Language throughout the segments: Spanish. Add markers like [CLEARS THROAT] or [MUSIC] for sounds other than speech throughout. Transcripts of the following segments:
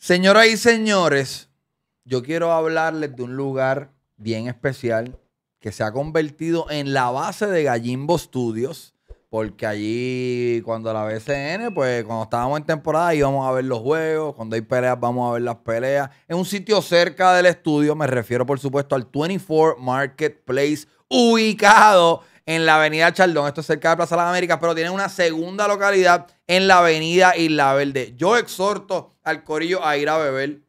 Señoras y señores, yo quiero hablarles de un lugar bien especial que se ha convertido en la base de Gallimbo Studios, porque allí cuando la BCN, pues cuando estábamos en temporada íbamos a ver los juegos, cuando hay peleas vamos a ver las peleas. Es un sitio cerca del estudio, me refiero por supuesto al 24 Marketplace, ubicado en la avenida Chaldón. Esto es cerca de Plaza de las Américas, pero tienen una segunda localidad en la avenida Isla Verde. Yo exhorto al corillo a ir a beber,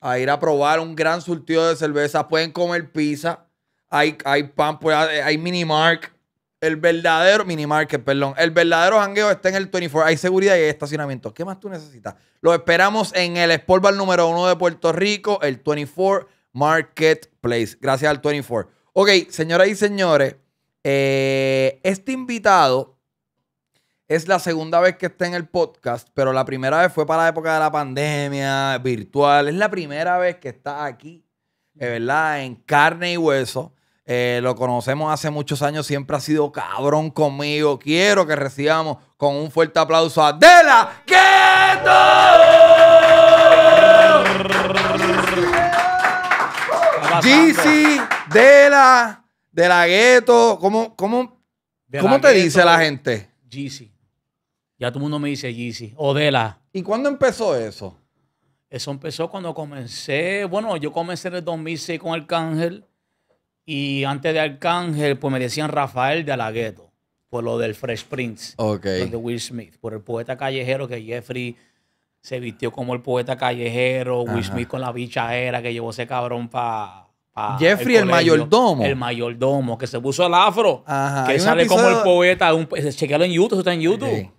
a ir a probar un gran surtido de cerveza. Pueden comer pizza, hay, hay pan, pues, hay mini mark. El verdadero mini market, perdón. El verdadero jangueo está en el 24. Hay seguridad y hay estacionamiento. ¿Qué más tú necesitas? Lo esperamos en el Sport Bar número uno de Puerto Rico, el 24 Marketplace. Gracias al 24. Ok, señoras y señores, eh, este invitado es la segunda vez que está en el podcast, pero la primera vez fue para la época de la pandemia, virtual. Es la primera vez que está aquí, De eh, ¿verdad? En carne y hueso. Eh, lo conocemos hace muchos años, siempre ha sido cabrón conmigo. Quiero que recibamos con un fuerte aplauso a Dela Keto. GC Dela de la gueto. ¿Cómo, cómo, te dice la gente? Jeezy. Ya todo el mundo me dice Jeezy. O de la. ¿Y cuándo empezó eso? Eso empezó cuando comencé. Bueno, yo comencé en el 2006 con Arcángel. Y antes de Arcángel, pues me decían Rafael de la Gueto. Por lo del Fresh Prince. Ok. De Will Smith. Por el poeta callejero que Jeffrey se vistió como el poeta callejero. Will Smith con la bicha era que llevó ese cabrón para Ah, Jeffrey, el, mayordomo. El mayordomo, que se puso el afro. que sale como el poeta. Un... Eh, chequealo en YouTube, está en YouTube.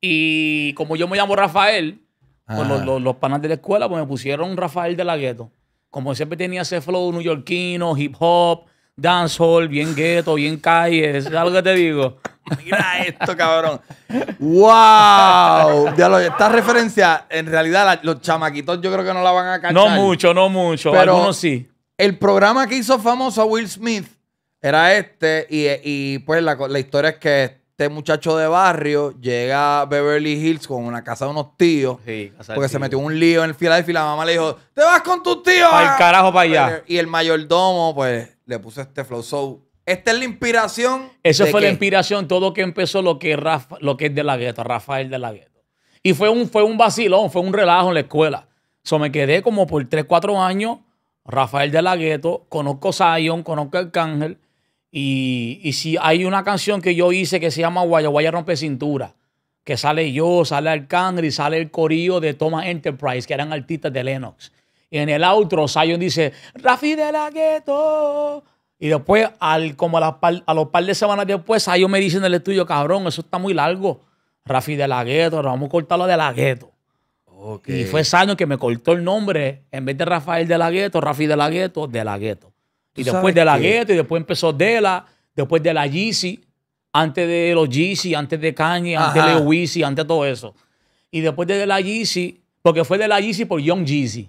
Y como yo me llamo Rafael, pues los, panas de la escuela pues me pusieron Rafael de la gueto. Como siempre tenía ese flow neoyorquino, hip hop, dancehall, bien gueto, bien calle. es algo que te digo. [LAUGHS] Mira esto, cabrón. ¡Wow! esta referencia, en realidad, los chamaquitos yo creo que no la van a cachar. No mucho, no mucho. Pero, Algunos sí. El programa que hizo famoso a Will Smith era este, y, pues la, historia es que este muchacho de barrio llega a Beverly Hills con una casa de unos tíos, sí, porque se metió un lío en el fila de la mamá le dijo, te vas con tus tíos. Al carajo para allá. Y el mayordomo, pues, le puso este flow. show. esta es la inspiración. Eso fue la inspiración, todo que empezó lo que, Rafa, lo que es de la gueto, Rafael de la gueto. Y fue un, fue un vacilón, fue un relajo en la escuela. So, me quedé como por 3, 4 años Rafael de la Gueto, conozco Zion, conozco Arcángel. Y, y si hay una canción que yo hice que se llama Guaya Rompe Cintura, que sale yo, sale Arcángel y sale el corillo de Thomas Enterprise, que eran artistas de Lennox. Y en el outro, Zion dice, Rafi de la Gueto. Y después, al, como a, los par de semanas después, Zion me dice en el estudio, cabrón, eso está muy largo. Rafi de la Gueto, vamos a cortarlo de la Gueto. Y fue Sano que me cortó el nombre, en vez de Rafael de la Gueto, Rafi de la Gueto, de la Gueto. Y después de la Gueto, y después empezó Dela, después de la Yeezy, antes de los Yeezy, antes de Kanye, antes de Lewis, antes de todo eso. Y después de la Yeezy, porque fue de la Yeezy por Young Jeezy.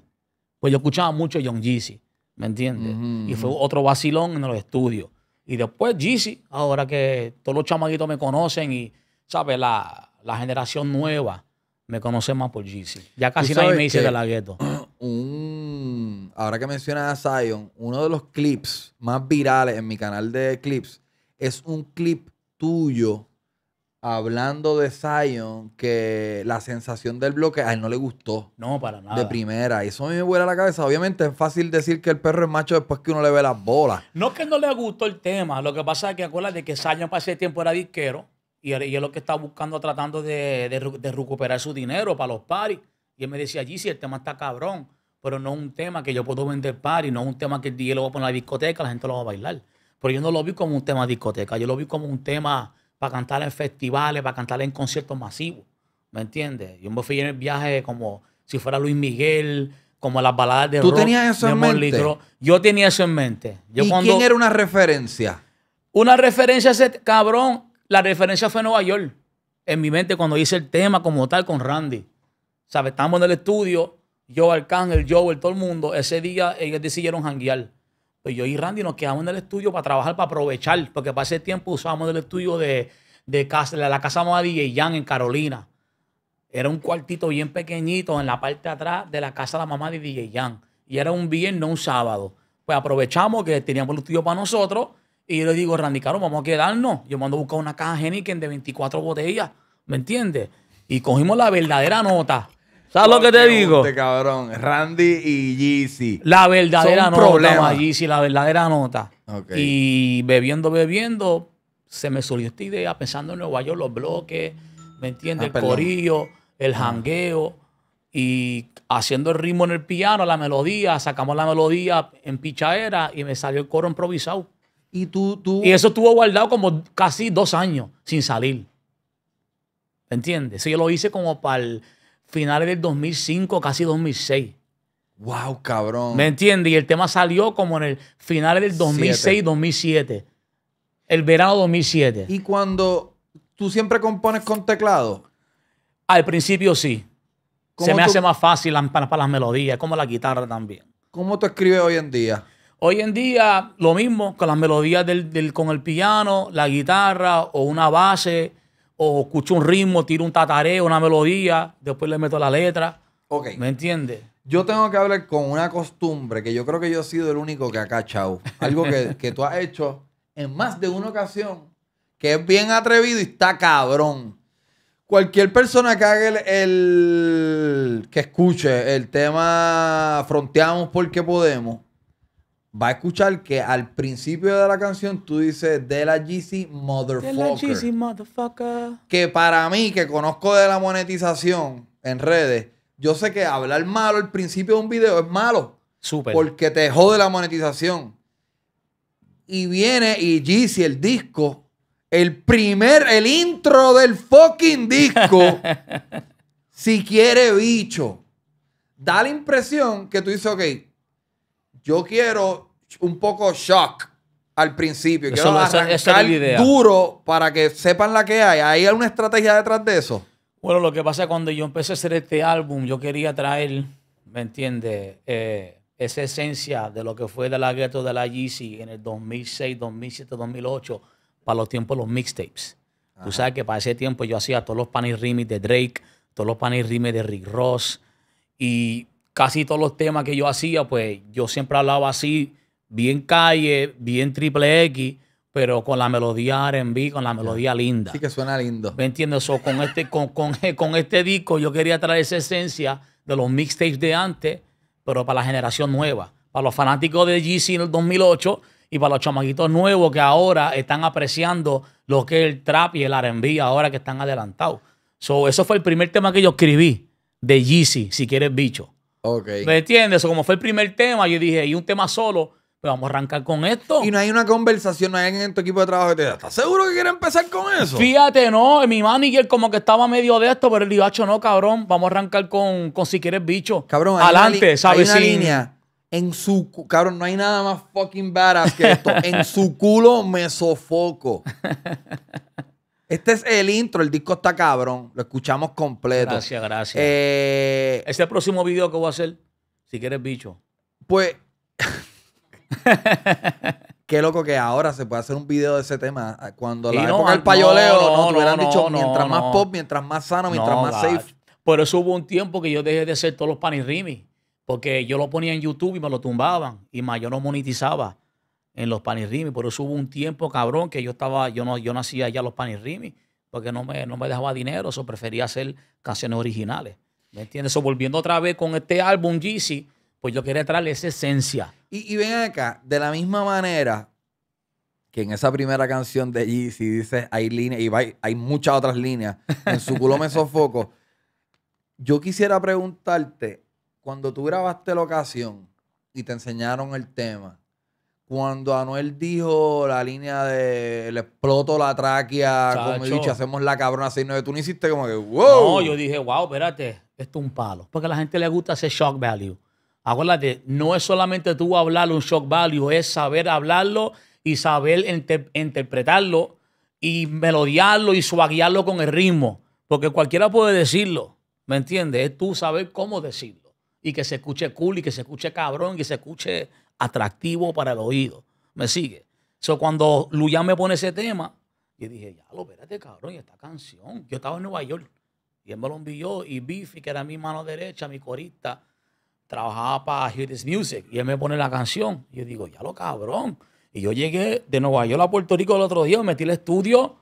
Pues yo escuchaba mucho Young Jeezy, ¿me entiendes? y fue otro vacilón en los estudios. Y después Jeezy, ahora que todos los chamaguitos me conocen y, ¿sabes? La, la generación nueva me conoce más por Jeezy. Ya casi nadie me dice de la gueto. [CLEARS THROAT] ahora que mencionas a Zion, uno de los clips más virales en mi canal de clips es un clip tuyo hablando de Zion que la sensación del bloque a él no le gustó. No, para nada. De primera. Y eso a mí me vuela la cabeza. Obviamente es fácil decir que el perro es macho después que uno le ve las bolas. No que no le gustó el tema. Lo que pasa es que acuérdate que Zion para ese tiempo era disquero. Y él, lo que está buscando, tratando de, recuperar su dinero para los paris. Y él me decía, allí sí el tema está cabrón, pero no un tema que yo puedo vender paris, no es un tema que el DJ lo va a poner en la discoteca, la gente lo va a bailar. Pero yo no lo vi como un tema de discoteca, yo lo vi como un tema para cantar en festivales, para cantar en conciertos masivos. ¿Me entiendes? Yo me fui en el viaje como si fuera Luis Miguel, como las baladas de ¿Tú tenías eso en mente? Yo tenía eso en mente. Yo ¿Y quién era una referencia? Una referencia ese cabrón la referencia fue Nueva York, en mi mente cuando hice el tema como tal con Randy. ¿Sabes? Estábamos en el estudio, yo, Arcángel, Joel, todo el mundo. Ese día ellos decidieron janguear. Pues yo y Randy nos quedamos en el estudio para trabajar, para aprovechar, porque para ese tiempo usábamos el estudio de, de casa, la, la casa de DJ Jan en Carolina. Era un cuartito bien pequeñito en la parte de atrás de la casa de la mamá de DJ Jan. Y era un viernes, no un sábado. Pues aprovechamos que teníamos el estudio para nosotros y yo le digo, Randy, caro, vamos a quedarnos. Yo mando a buscar una caja Henneken de 24 botellas, ¿me entiendes? Y cogimos la verdadera nota. ¿Sabes lo que te digo? cabrón. Randy y Yeezy. La verdadera Son nota, problema. Yeezy, la verdadera nota. Y bebiendo, bebiendo, se me surgió esta idea pensando en Nueva York, los bloques, ¿me entiendes? Ah, el corillo, el ah. jangueo. Y haciendo el ritmo en el piano, la melodía, sacamos la melodía en pichadera y me salió el coro improvisado. Y tú, tú... Y eso estuvo guardado como casi dos años sin salir. ¿Me entiendes? yo lo hice como para el final del 2005, casi 2006. Wow, cabrón. ¿Me entiendes? Y el tema salió como en el final del 2006, 2007. El verano 2007. ¿Y cuando tú siempre compones con teclado? Al principio sí. Se me hace más fácil para, para las melodías, como la guitarra también. ¿Cómo tú escribes hoy en día? Hoy en día, lo mismo con las melodías del, con el piano, la guitarra o una base, o escucho un ritmo, tiro un tatareo, una melodía, después le meto la letra. Ok. ¿Me entiendes? Yo tengo que hablar con una costumbre que yo creo que yo he sido el único que ha cachado. Algo [LAUGHS] que, tú has hecho en más de una ocasión, que es bien atrevido y está cabrón cualquier persona que haga el, que escuche el tema Fronteamos porque podemos va a escuchar que al principio de la canción tú dices de la GC Motherfucker. Que para mí, que conozco de la monetización en redes, yo sé que hablar malo al principio de un video es malo. Súper. Porque te jode la monetización. Y viene y GC, el disco, el primer, el intro del fucking disco, [LAUGHS] si quiere bicho, da la impresión que tú dices, ok, yo quiero un poco shock al principio. Quiero eso, duro para que sepan la que hay. ¿Hay alguna estrategia detrás de eso? Bueno, lo que pasa es cuando yo empecé a hacer este álbum, yo quería traer, ¿me entiendes? Eh, esa esencia de lo que fue de la gueto de la Yeezy en el 2006, 2007, 2008, para los tiempos de los mixtapes. Tú sabes que para ese tiempo yo hacía todos los panis rimis de Drake, todos los y rimis de Rick Ross. Y casi todos los temas que yo hacía, pues yo siempre hablaba así, bien calle, bien triple X, pero con la melodía RB, con la melodía linda. Sí que suena lindo. ¿Me entiendes? con, este, con, [LAUGHS] con, este disco yo quería traer esa esencia de los mixtapes de antes, pero para la generación nueva, para los fanáticos de GC en el 2008 y para los chamaquitos nuevos que ahora están apreciando lo que es el trap y el RB ahora que están adelantados. So, eso fue el primer tema que yo escribí de Yeezy, si quieres bicho. Ok. ¿Me entiendes? como fue el primer tema, yo dije, y un tema solo, pues vamos a arrancar con esto. Y no hay una conversación, no hay en tu equipo de trabajo que te da. ¿estás seguro que quieres empezar con eso? Fíjate, no, mi manager como que estaba medio de esto, pero el digo, no, cabrón, vamos a arrancar con, si quieres bicho. Cabrón, adelante, ¿sabes? línea. En su cabrón, no hay nada más fucking badass que esto. [LAUGHS] en su culo me sofoco. Este es el intro, el disco está cabrón, lo escuchamos completo. Gracias, gracias. Eh, es el próximo video que voy a hacer, si quieres bicho. Pues, [LAUGHS] qué loco que ahora se puede hacer un video de ese tema. Ah, cuando la época del payoleo, no, no, hubieran dicho mientras más pop, mientras más sano, mientras más safe. Por eso hubo un tiempo que yo dejé de hacer todos los y rimi, porque yo lo ponía en YouTube y me lo tumbaban, y más yo no monetizaba en los panirrimis. Por eso hubo un tiempo, cabrón, que yo estaba, yo no, yo no hacía ya los panirrimis, porque no me, no me dejaba dinero, eso prefería hacer canciones originales. ¿Me entiendes? Eso volviendo otra vez con este álbum Jeezy, pues yo quería traerle esa esencia. Y, ven acá, de la misma manera que en esa primera canción de Jeezy dice hay líneas, y hay, hay muchas otras líneas, en su culo me sofoco. [LAUGHS] Yo quisiera preguntarte, cuando tú grabaste la ocasión y te enseñaron el tema, cuando Anuel dijo la línea de exploto la tráquea, como he dicho, hacemos la cabrona así, no, tú no hiciste como que, wow. No, yo dije, wow, espérate, esto es un palo. Porque a la gente le gusta ese shock value. Acuérdate, no es solamente tú hablar un shock value, es saber hablarlo y saber interpretarlo y melodiarlo y suaguearlo con el ritmo. Porque cualquiera puede decirlo, ¿me entiendes? Es tú saber cómo decirlo. Y que se escuche cool y que se escuche cabrón y que se escuche atractivo para el oído. ¿Me sigue? So, cuando Luyan me pone ese tema, yo dije, ya lo, espérate, cabrón, y esta canción. Yo estaba en Nueva York y él me lo envió. Y Biffy, que era mi mano derecha, mi corista, trabajaba para Hear Music. Y él me pone la canción. yo digo, ya lo, cabrón. Y yo llegué de Nueva York a Puerto Rico el otro día, metí el estudio.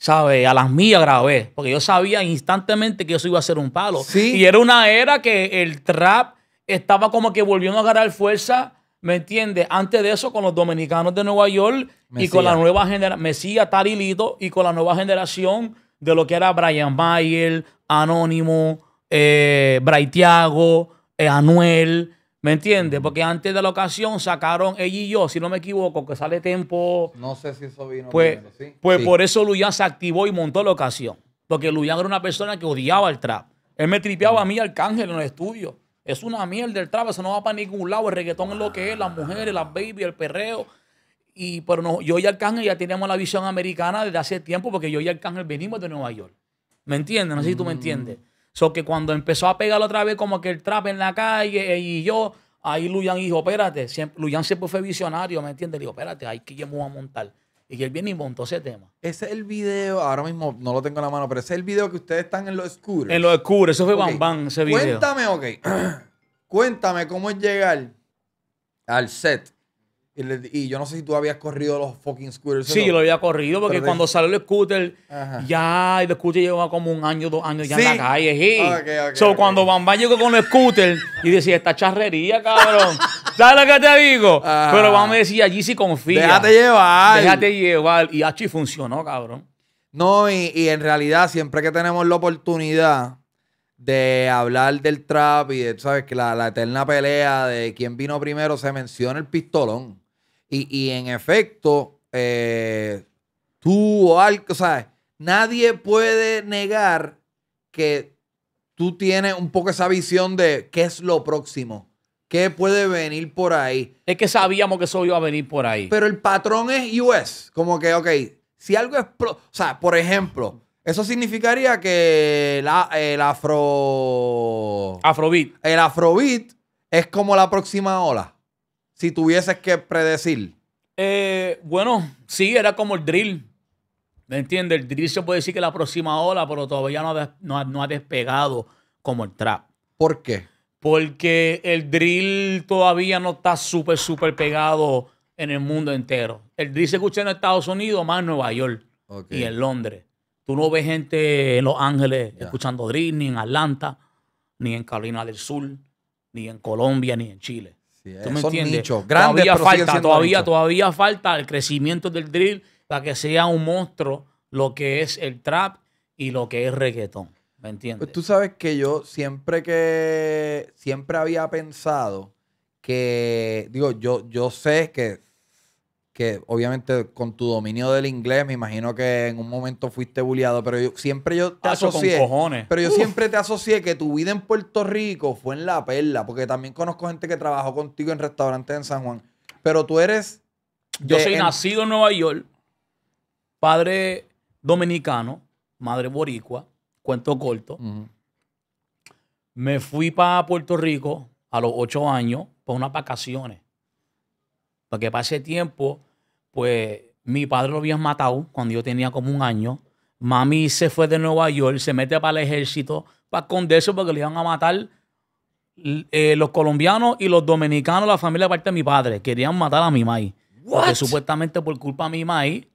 ¿sabes? A las mías grabé, porque yo sabía instantáneamente que eso iba a ser un palo. Y era una era que el trap estaba como que volviendo a agarrar fuerza ¿Me entiendes? Antes de eso, con los dominicanos de Nueva York y con la nueva generación, Mesías Tarilito, y con la nueva generación de lo que era Brian Mayer, Anónimo, eh, eh, Anuel. ¿Me entiendes? Porque antes de la ocasión sacaron ella y yo, si no me equivoco, que sale tiempo. No sé si eso vino. Pues, pues por eso Luyan se activó y montó la ocasión. Porque Luyan era una persona que odiaba el trap. Él me tripeaba mm. a mí al cángel en el estudio. Es una mierda el trap, eso no va para ningún lado. El reggaetón es lo que es, las mujeres, las baby, el perreo. Y, pero no, yo y Arcángel ya tenemos la visión americana desde hace tiempo, porque yo y Arcángel venimos de Nueva York. ¿Me entiendes? No sé si tú me mm. entiendes. So que cuando empezó a pegar otra vez como que el trap en la calle y yo, ahí Luyan dijo, espérate, Luyan siempre fue visionario, ¿me entiendes? Dijo, espérate, ahí que yo a montar. Y que él viene y montó ese tema. Ese es el video, ahora mismo no lo tengo en la mano, pero ese es el video que ustedes están en lo oscuro. En lo oscuro, eso fue Bam Bam, ese video. Cuéntame, ok. [CLEARS THROAT] Cuéntame cómo es llegar al set y, yo no sé si tú habías corrido los fucking scooters. Sí, lo había corrido porque cuando salió el scooter, ya el scooter llevaba como un año, dos años ya en la calle. Sí. so, cuando Bamba llegó con el scooter y decía, esta charrería, cabrón. [LAUGHS] ¿Sabes lo que te digo? Pero vamos a decir, allí sí confía. Déjate llevar. Déjate llevar. Y y ah, funcionó, cabrón. No, y, en realidad, siempre que tenemos la oportunidad de hablar del trap y de, ¿sabes? Que la, la eterna pelea de quién vino primero, se menciona el pistolón. Y, en efecto, eh, tú o algo, o sea, nadie puede negar que tú tienes un poco esa visión de qué es lo próximo, qué puede venir por ahí. Es que sabíamos que eso iba a venir por ahí. Pero el patrón es US, como que, ok, si algo es, o sea, por ejemplo, eso significaría que la, el afro... Afrobeat. El afrobeat es como la próxima ola si tuvieses que predecir? Eh, bueno, sí, era como el drill. ¿Me entiendes? El drill se puede decir que la próxima ola, pero todavía no ha, no ha, despegado como el trap. ¿Por qué? Porque el drill todavía no está súper, súper pegado en el mundo entero. El drill se escucha en Estados Unidos, más en Nueva York y en Londres. Tú no ves gente en Los Ángeles escuchando drill, ni en Atlanta, ni en Carolina del Sur, ni en Colombia, ni en Chile. Eh, todavía falta, todavía, todavía falta el crecimiento del drill para que sea un monstruo lo que es el trap y lo que es reggaetón. ¿Me entiendes? Pues tú sabes que yo siempre que siempre había pensado que, digo, yo, yo sé que que obviamente con tu dominio del inglés, me imagino que en un momento fuiste bulliado, pero yo, siempre yo te asocié. Pero yo siempre te asocié que tu vida en Puerto Rico fue en La Perla, porque también conozco gente que trabajó contigo en restaurantes en San Juan. Pero tú eres. Yo soy nacido en Nueva York, padre dominicano, madre boricua, cuento corto. Me fui para Puerto Rico a los ocho años por unas vacaciones. Porque para ese tiempo pues mi padre lo habían matado cuando yo tenía como un año. Mami se fue de Nueva York, se mete para el ejército para esconderse porque le iban a matar eh, los colombianos y los dominicanos, la familia parte de mi padre. Querían matar a mi maíz. Porque supuestamente por culpa de mi maíz,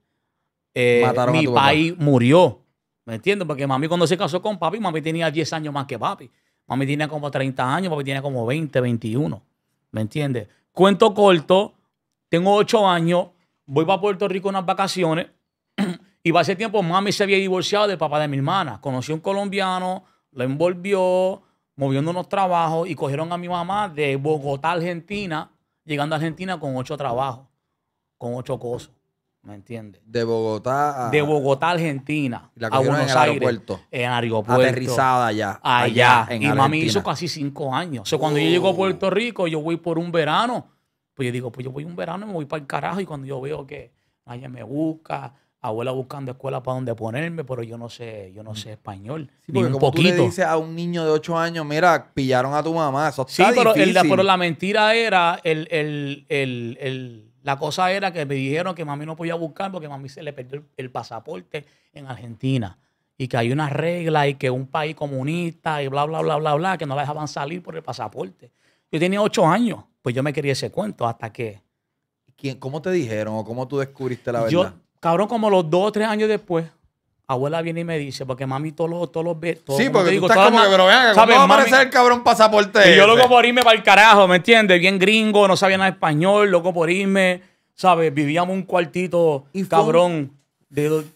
eh, mi murió. ¿Me entiendes? Porque mami cuando se casó con papi, mami tenía 10 años más que papi. Mami tenía como 30 años, papi tiene como 20, 21. ¿Me entiendes? Cuento corto, tengo 8 años, voy para Puerto Rico unas vacaciones [CLEARS THROAT] y va ese tiempo mami se había divorciado del papá de mi hermana. Conoció a un colombiano, lo envolvió, moviendo unos trabajos y cogieron a mi mamá de Bogotá, Argentina, llegando a Argentina con ocho trabajos, con ocho cosas. ¿Me entiendes? De Bogotá De Bogotá, Argentina. a en el aeropuerto. En aeropuerto. Aterrizada allá. Allá. y mami hizo casi cinco años. O sea, cuando yo llego a oh. Puerto Rico, yo voy por un verano pues yo digo, pues yo voy un verano y me voy para el carajo y cuando yo veo que nadie me busca, abuela buscando escuela para donde ponerme, pero yo no sé, yo no mm. sé español. y un poquito. Tú le dices a un niño de 8 años, mira, pillaron a tu mamá, eso Sí, pero, la mentira era, el, el, el la cosa era que me dijeron que mami no podía buscar porque mami se le perdió el, pasaporte en Argentina. Y que hay una regla y que un país comunista y bla, bla, bla, bla, bla, que no la dejaban salir por el pasaporte. Yo tenía 8 años. Pues yo me quería ese cuento hasta que... ¿Quién, ¿Cómo te dijeron o cómo tú descubriste la verdad? Yo, cabrón, como los dos o tres años después, abuela viene y me dice, porque mami todos los todos los sí, porque digo, tú estás como que, pero vean, ¿cómo va a el cabrón pasaporte? Y yo loco por irme para el carajo, ¿me entiendes? Bien gringo, no sabía nada español, loco por irme, ¿sabes? Vivíamos un cuartito, cabrón.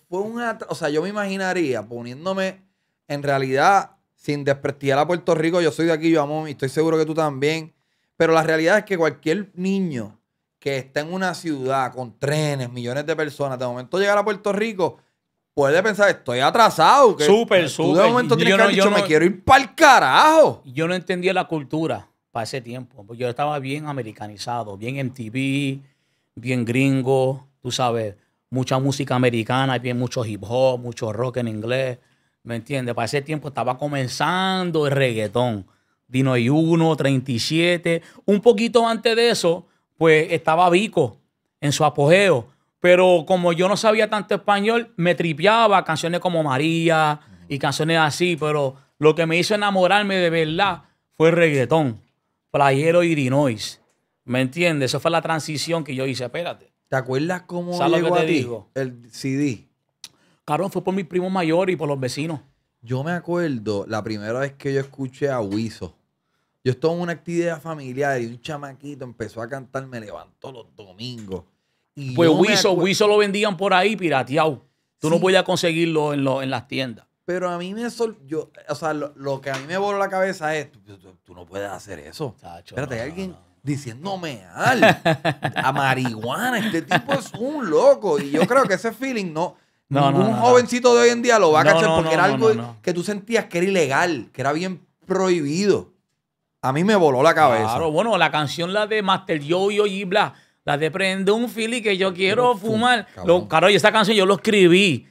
Fue, una, o sea, yo me imaginaría poniéndome, en realidad, sin desprestigiar a Puerto Rico, yo soy de aquí, yo amo, y estoy seguro que tú también. Pero la realidad es que cualquier niño que está en una ciudad con trenes, millones de personas, de momento llegar a Puerto Rico, puede pensar, estoy atrasado. Que súper, súper. de momento yo que me quiero ir para el carajo. Yo no entendía la cultura para ese tiempo. Yo estaba bien americanizado, bien MTV, bien gringo, tú sabes, mucha música americana, bien mucho hip hop, mucho rock en inglés. ¿Me entiendes? Para ese tiempo estaba comenzando el reggaetón. Dino y 1, 37. Un poquito antes de eso, pues estaba Vico en su apogeo. Pero como yo no sabía tanto español, me tripeaba canciones como María y canciones así. Pero lo que me hizo enamorarme de verdad fue reggaetón, Playero y Dinois, ¿Me entiendes? Esa fue la transición que yo hice. Espérate. ¿Te acuerdas cómo el CD? Carlos fue por mi primo mayor y por los vecinos. Yo me acuerdo la primera vez que yo escuché a Wiso. Yo estoy en una actividad familiar y un chamaquito empezó a cantar Me levantó los domingos. pues Wiso, lo vendían por ahí pirateado. Tú no podías conseguirlo en, las tiendas. Pero a mí me yo, o sea, lo, que a mí me voló la cabeza es, tú, no puedes hacer eso. Espérate, hay alguien diciéndome algo. a marihuana, este tipo es un loco. Y yo creo que ese feeling no, un [LAUGHS] jovencito de hoy en día lo va a cachar porque era algo que tú sentías que era ilegal, que era bien prohibido a mí me voló la cabeza. Claro, bueno, la canción, la de Master Yo, y Bla, la de Prende un fili que yo quiero fumar. Lo, claro, y esa canción yo lo escribí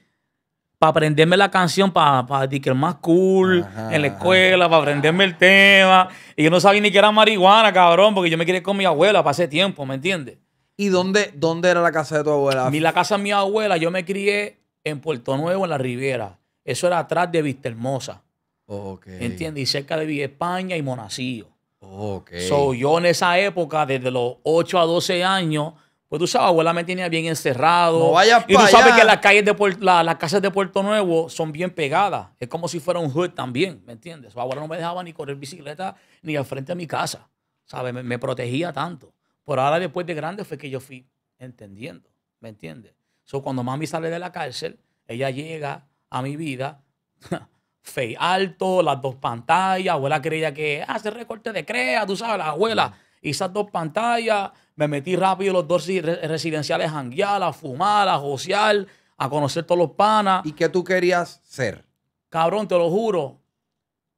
para aprenderme la canción, para, para que es más cool en la escuela, para aprenderme el tema. Y yo no sabía ni que era marihuana, cabrón, porque yo me quería con mi abuela para ese tiempo, ¿me entiendes? ¿Y dónde, dónde era la casa de tu abuela? Mi, la casa de mi abuela, yo me crié en Puerto Nuevo, en la Riviera. Eso era atrás de Vista Hermosa. Okay. ¿Entiendes? Y cerca de Villa España y Monacillo. Okay. So, yo en esa época, desde los 8 a 12 años, pues tú sabes, abuela me tenía bien encerrado. No vayas y tú sabes que las calles de Puerto, las casas de Puerto Nuevo son bien pegadas. Es como si fuera un hood también, ¿me entiendes? Su abuela no me dejaba ni correr bicicleta ni al frente de mi casa. ¿Sabes? Me, protegía tanto. Pero ahora después de grande fue que yo fui entendiendo, ¿me entiendes? So, cuando mami sale de la cárcel, ella llega a mi vida [LAUGHS] fe alto, las dos pantallas. Abuela creía que hace ah, recorte de crea, tú sabes, la abuela. y esas dos pantallas, me metí rápido los dos residenciales a janguear, a fumar, a josear, a conocer todos los panas. ¿Y qué tú querías ser? Cabrón, te lo juro.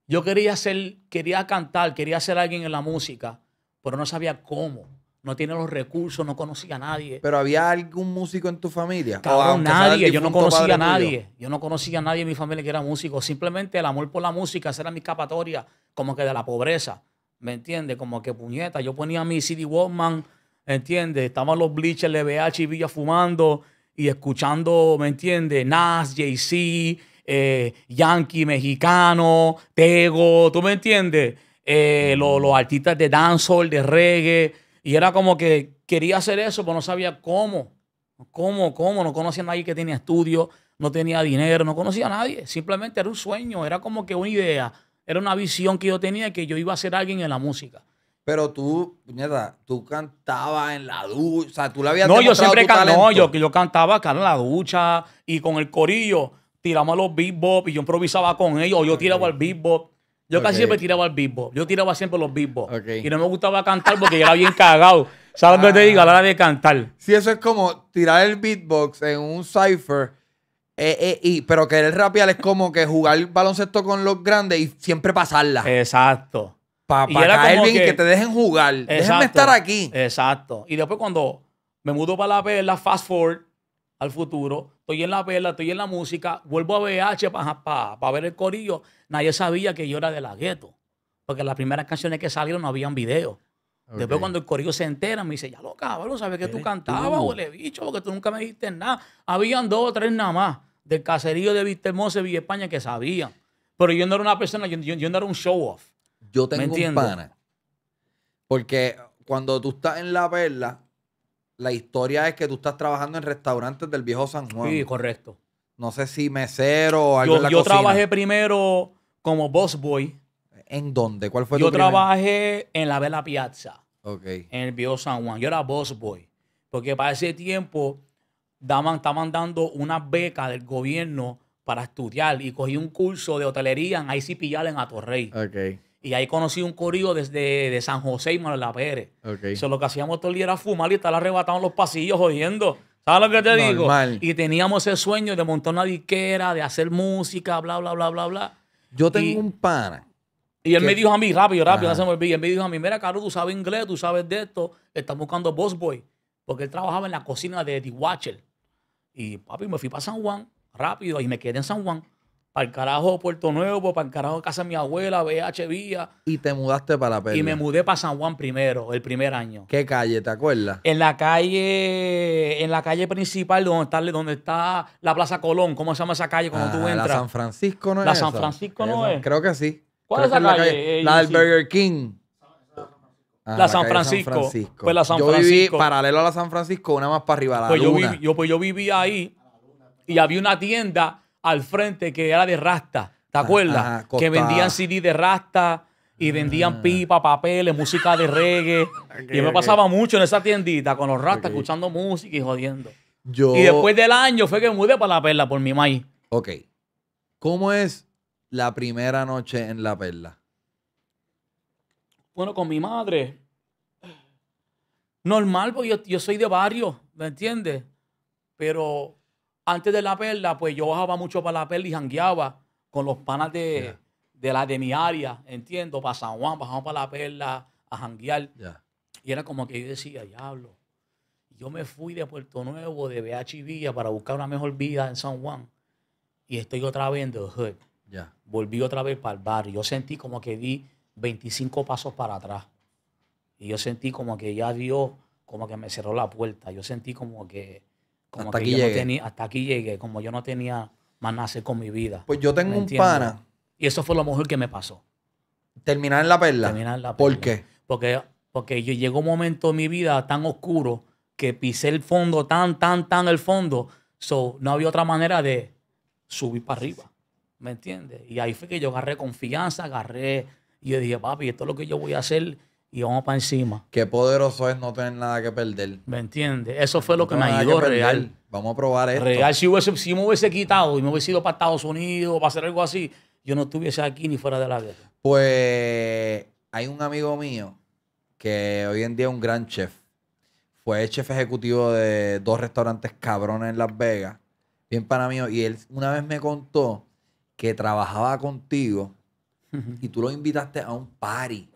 Yo quería ser, quería cantar, quería ser alguien en la música, pero no sabía cómo no tiene los recursos, no conocía a nadie. Pero había algún músico en tu familia. no nadie. Yo no conocía a nadie. Yo no conocía a nadie en mi familia que era músico. Simplemente el amor por la música, esa era mi escapatoria, como que de la pobreza. ¿Me entiendes? Como que puñeta. Yo ponía mi CD Walkman, ¿entiendes? Estaban los bleachers, LBH y Villa fumando y escuchando, ¿me entiendes? Nas, Jay-Z, eh, Yankee mexicano, Tego, ¿tú me entiendes? Eh, los, los artistas de dancehall, de reggae. Y era como que quería hacer eso, pero no sabía cómo. ¿Cómo? ¿Cómo? No conocía a nadie que tenía estudios, no tenía dinero, no conocía a nadie. Simplemente era un sueño, era como que una idea, era una visión que yo tenía que yo iba a ser alguien en la música. Pero tú, puñeta, tú cantabas en la ducha, o sea, tú la habías No, yo siempre cantaba, no, yo, yo cantaba acá en la ducha y con el corillo tiramos los bebop y yo improvisaba con ellos, o yo tiraba el bebop yo casi siempre tiraba al beatbox. Yo tiraba siempre los beatbox. Y no me gustaba cantar porque yo era bien cagado. ¿Sabes lo que te ah. digo? A la hora de cantar. Sí, eso es como tirar el beatbox en un cipher. Eh, eh, y, pero querer rapear es como que jugar baloncesto con los grandes y siempre pasarla. Exacto. Para caer bien que, y que te dejen jugar. Déjenme estar aquí. Exacto. Y después cuando me mudo para la, la fast forward, al futuro, estoy en la vela, estoy en la música, vuelvo a BH para ver el corillo. Nadie sabía que yo era de la gueto, porque las primeras canciones que salieron no habían video. Después cuando el corillo se entera, me dice, ya lo cabrón, ¿sabes que tú cantabas, huele bicho? Porque tú nunca me dijiste nada. Habían dos o tres nada más del caserío de Vistemose, Villa España, que sabían. Pero yo no era una persona, yo, no era un show-off. Yo tengo un Porque cuando tú estás en la perla, la historia es que tú estás trabajando en restaurantes del viejo San Juan. Sí, correcto. No sé si mesero o algo yo, en la yo trabajé primero como boss ¿En dónde? ¿Cuál fue yo tu Yo trabajé en la Bella Piazza. Ok. En el viejo San Juan. Yo era busboy. Porque para ese tiempo daban, estaban dando una beca del gobierno para estudiar y cogí un curso de hotelería en ICPL en Atorrey. Ok. Y ahí conocí un corillo desde de San José y Manuel Pérez. Okay. Eso lo que hacíamos todo el día era fumar y estar arrebatando los pasillos jodiendo. ¿Sabes lo que te digo? Y teníamos ese sueño de montar una disquera, de hacer música, bla, bla, bla, bla, bla. Yo tengo un pana. Y él me dijo a mí, rápido, rápido, hacemos me Él me dijo a mí, mira, Caro, tú sabes inglés, tú sabes de esto. estamos buscando Boss Boy. Porque él trabajaba en la cocina de The Watcher. Y papi, me fui para San Juan, rápido, y me quedé en San Juan para el carajo Puerto Nuevo, para el carajo casa de mi abuela, BH Vía. Y te mudaste para la Y me mudé para San Juan primero, el primer año. ¿Qué calle, te acuerdas? En la calle, en la calle principal donde está, donde está la Plaza Colón, ¿cómo se llama esa calle cuando tú ah, entras? La San Francisco no es. La San Francisco no es. Creo que sí. ¿Cuál es La, calle? la del Burger King. Ah, la, San, Francisco. San, Francisco. Pues la San Francisco. viví paralelo a la San Francisco, una más para arriba, la pues Yo, pues yo vivía ahí y había una tienda al frente que era de Rasta. ¿Te ah, acuerdas? que vendían CD de Rasta y mm. vendían pipa, papeles, música de reggae. [LAUGHS] y me pasaba mucho en esa tiendita con los Rasta escuchando música y jodiendo. Yo... Y después del año fue que mudé para La Perla por mi maíz. Ok. ¿Cómo es la primera noche en La Perla? Bueno, con mi madre. Normal, porque yo, yo soy de barrio, ¿me entiendes? Pero antes de la perla, pues yo bajaba mucho para la perla y jangueaba con los panas de, de la de mi área, entiendo, para San Juan, bajamos para la perla a janguear. Y era como que yo decía, diablo, yo me fui de Puerto Nuevo, de BH Villa, para buscar una mejor vida en San Juan. Y estoy otra vez en The Hood. Volví otra vez para el barrio. Yo sentí como que di 25 pasos para atrás. Y yo sentí como que ya Dios, como que me cerró la puerta. Yo sentí como que hasta aquí llegué. como yo no tenía más con mi vida. Pues yo tengo un pana. Y eso fue lo mejor que me pasó. Terminar en la perla. Terminar en la perla. ¿Por qué? Porque, porque yo, llegó un momento en mi vida tan oscuro que pisé el fondo, tan, tan, tan el fondo. So, no había otra manera de subir para arriba. ¿Me entiendes? Y ahí fue que yo agarré confianza, agarré. Y yo dije, papi, esto es lo que yo voy a hacer y vamos para encima. Qué poderoso es no tener nada que perder. ¿Me entiendes? Eso fue lo que me ayudó real. Vamos a probar esto. Real, si, hubiese, si me hubiese quitado y me hubiese ido para Estados Unidos o para hacer algo así, yo no estuviese aquí ni fuera de la guerra. Pues hay un amigo mío que hoy en día es un gran chef. Fue el chef ejecutivo de dos restaurantes cabrones en Las Vegas. Bien para mí. Y él una vez me contó que trabajaba contigo y tú lo invitaste a un party.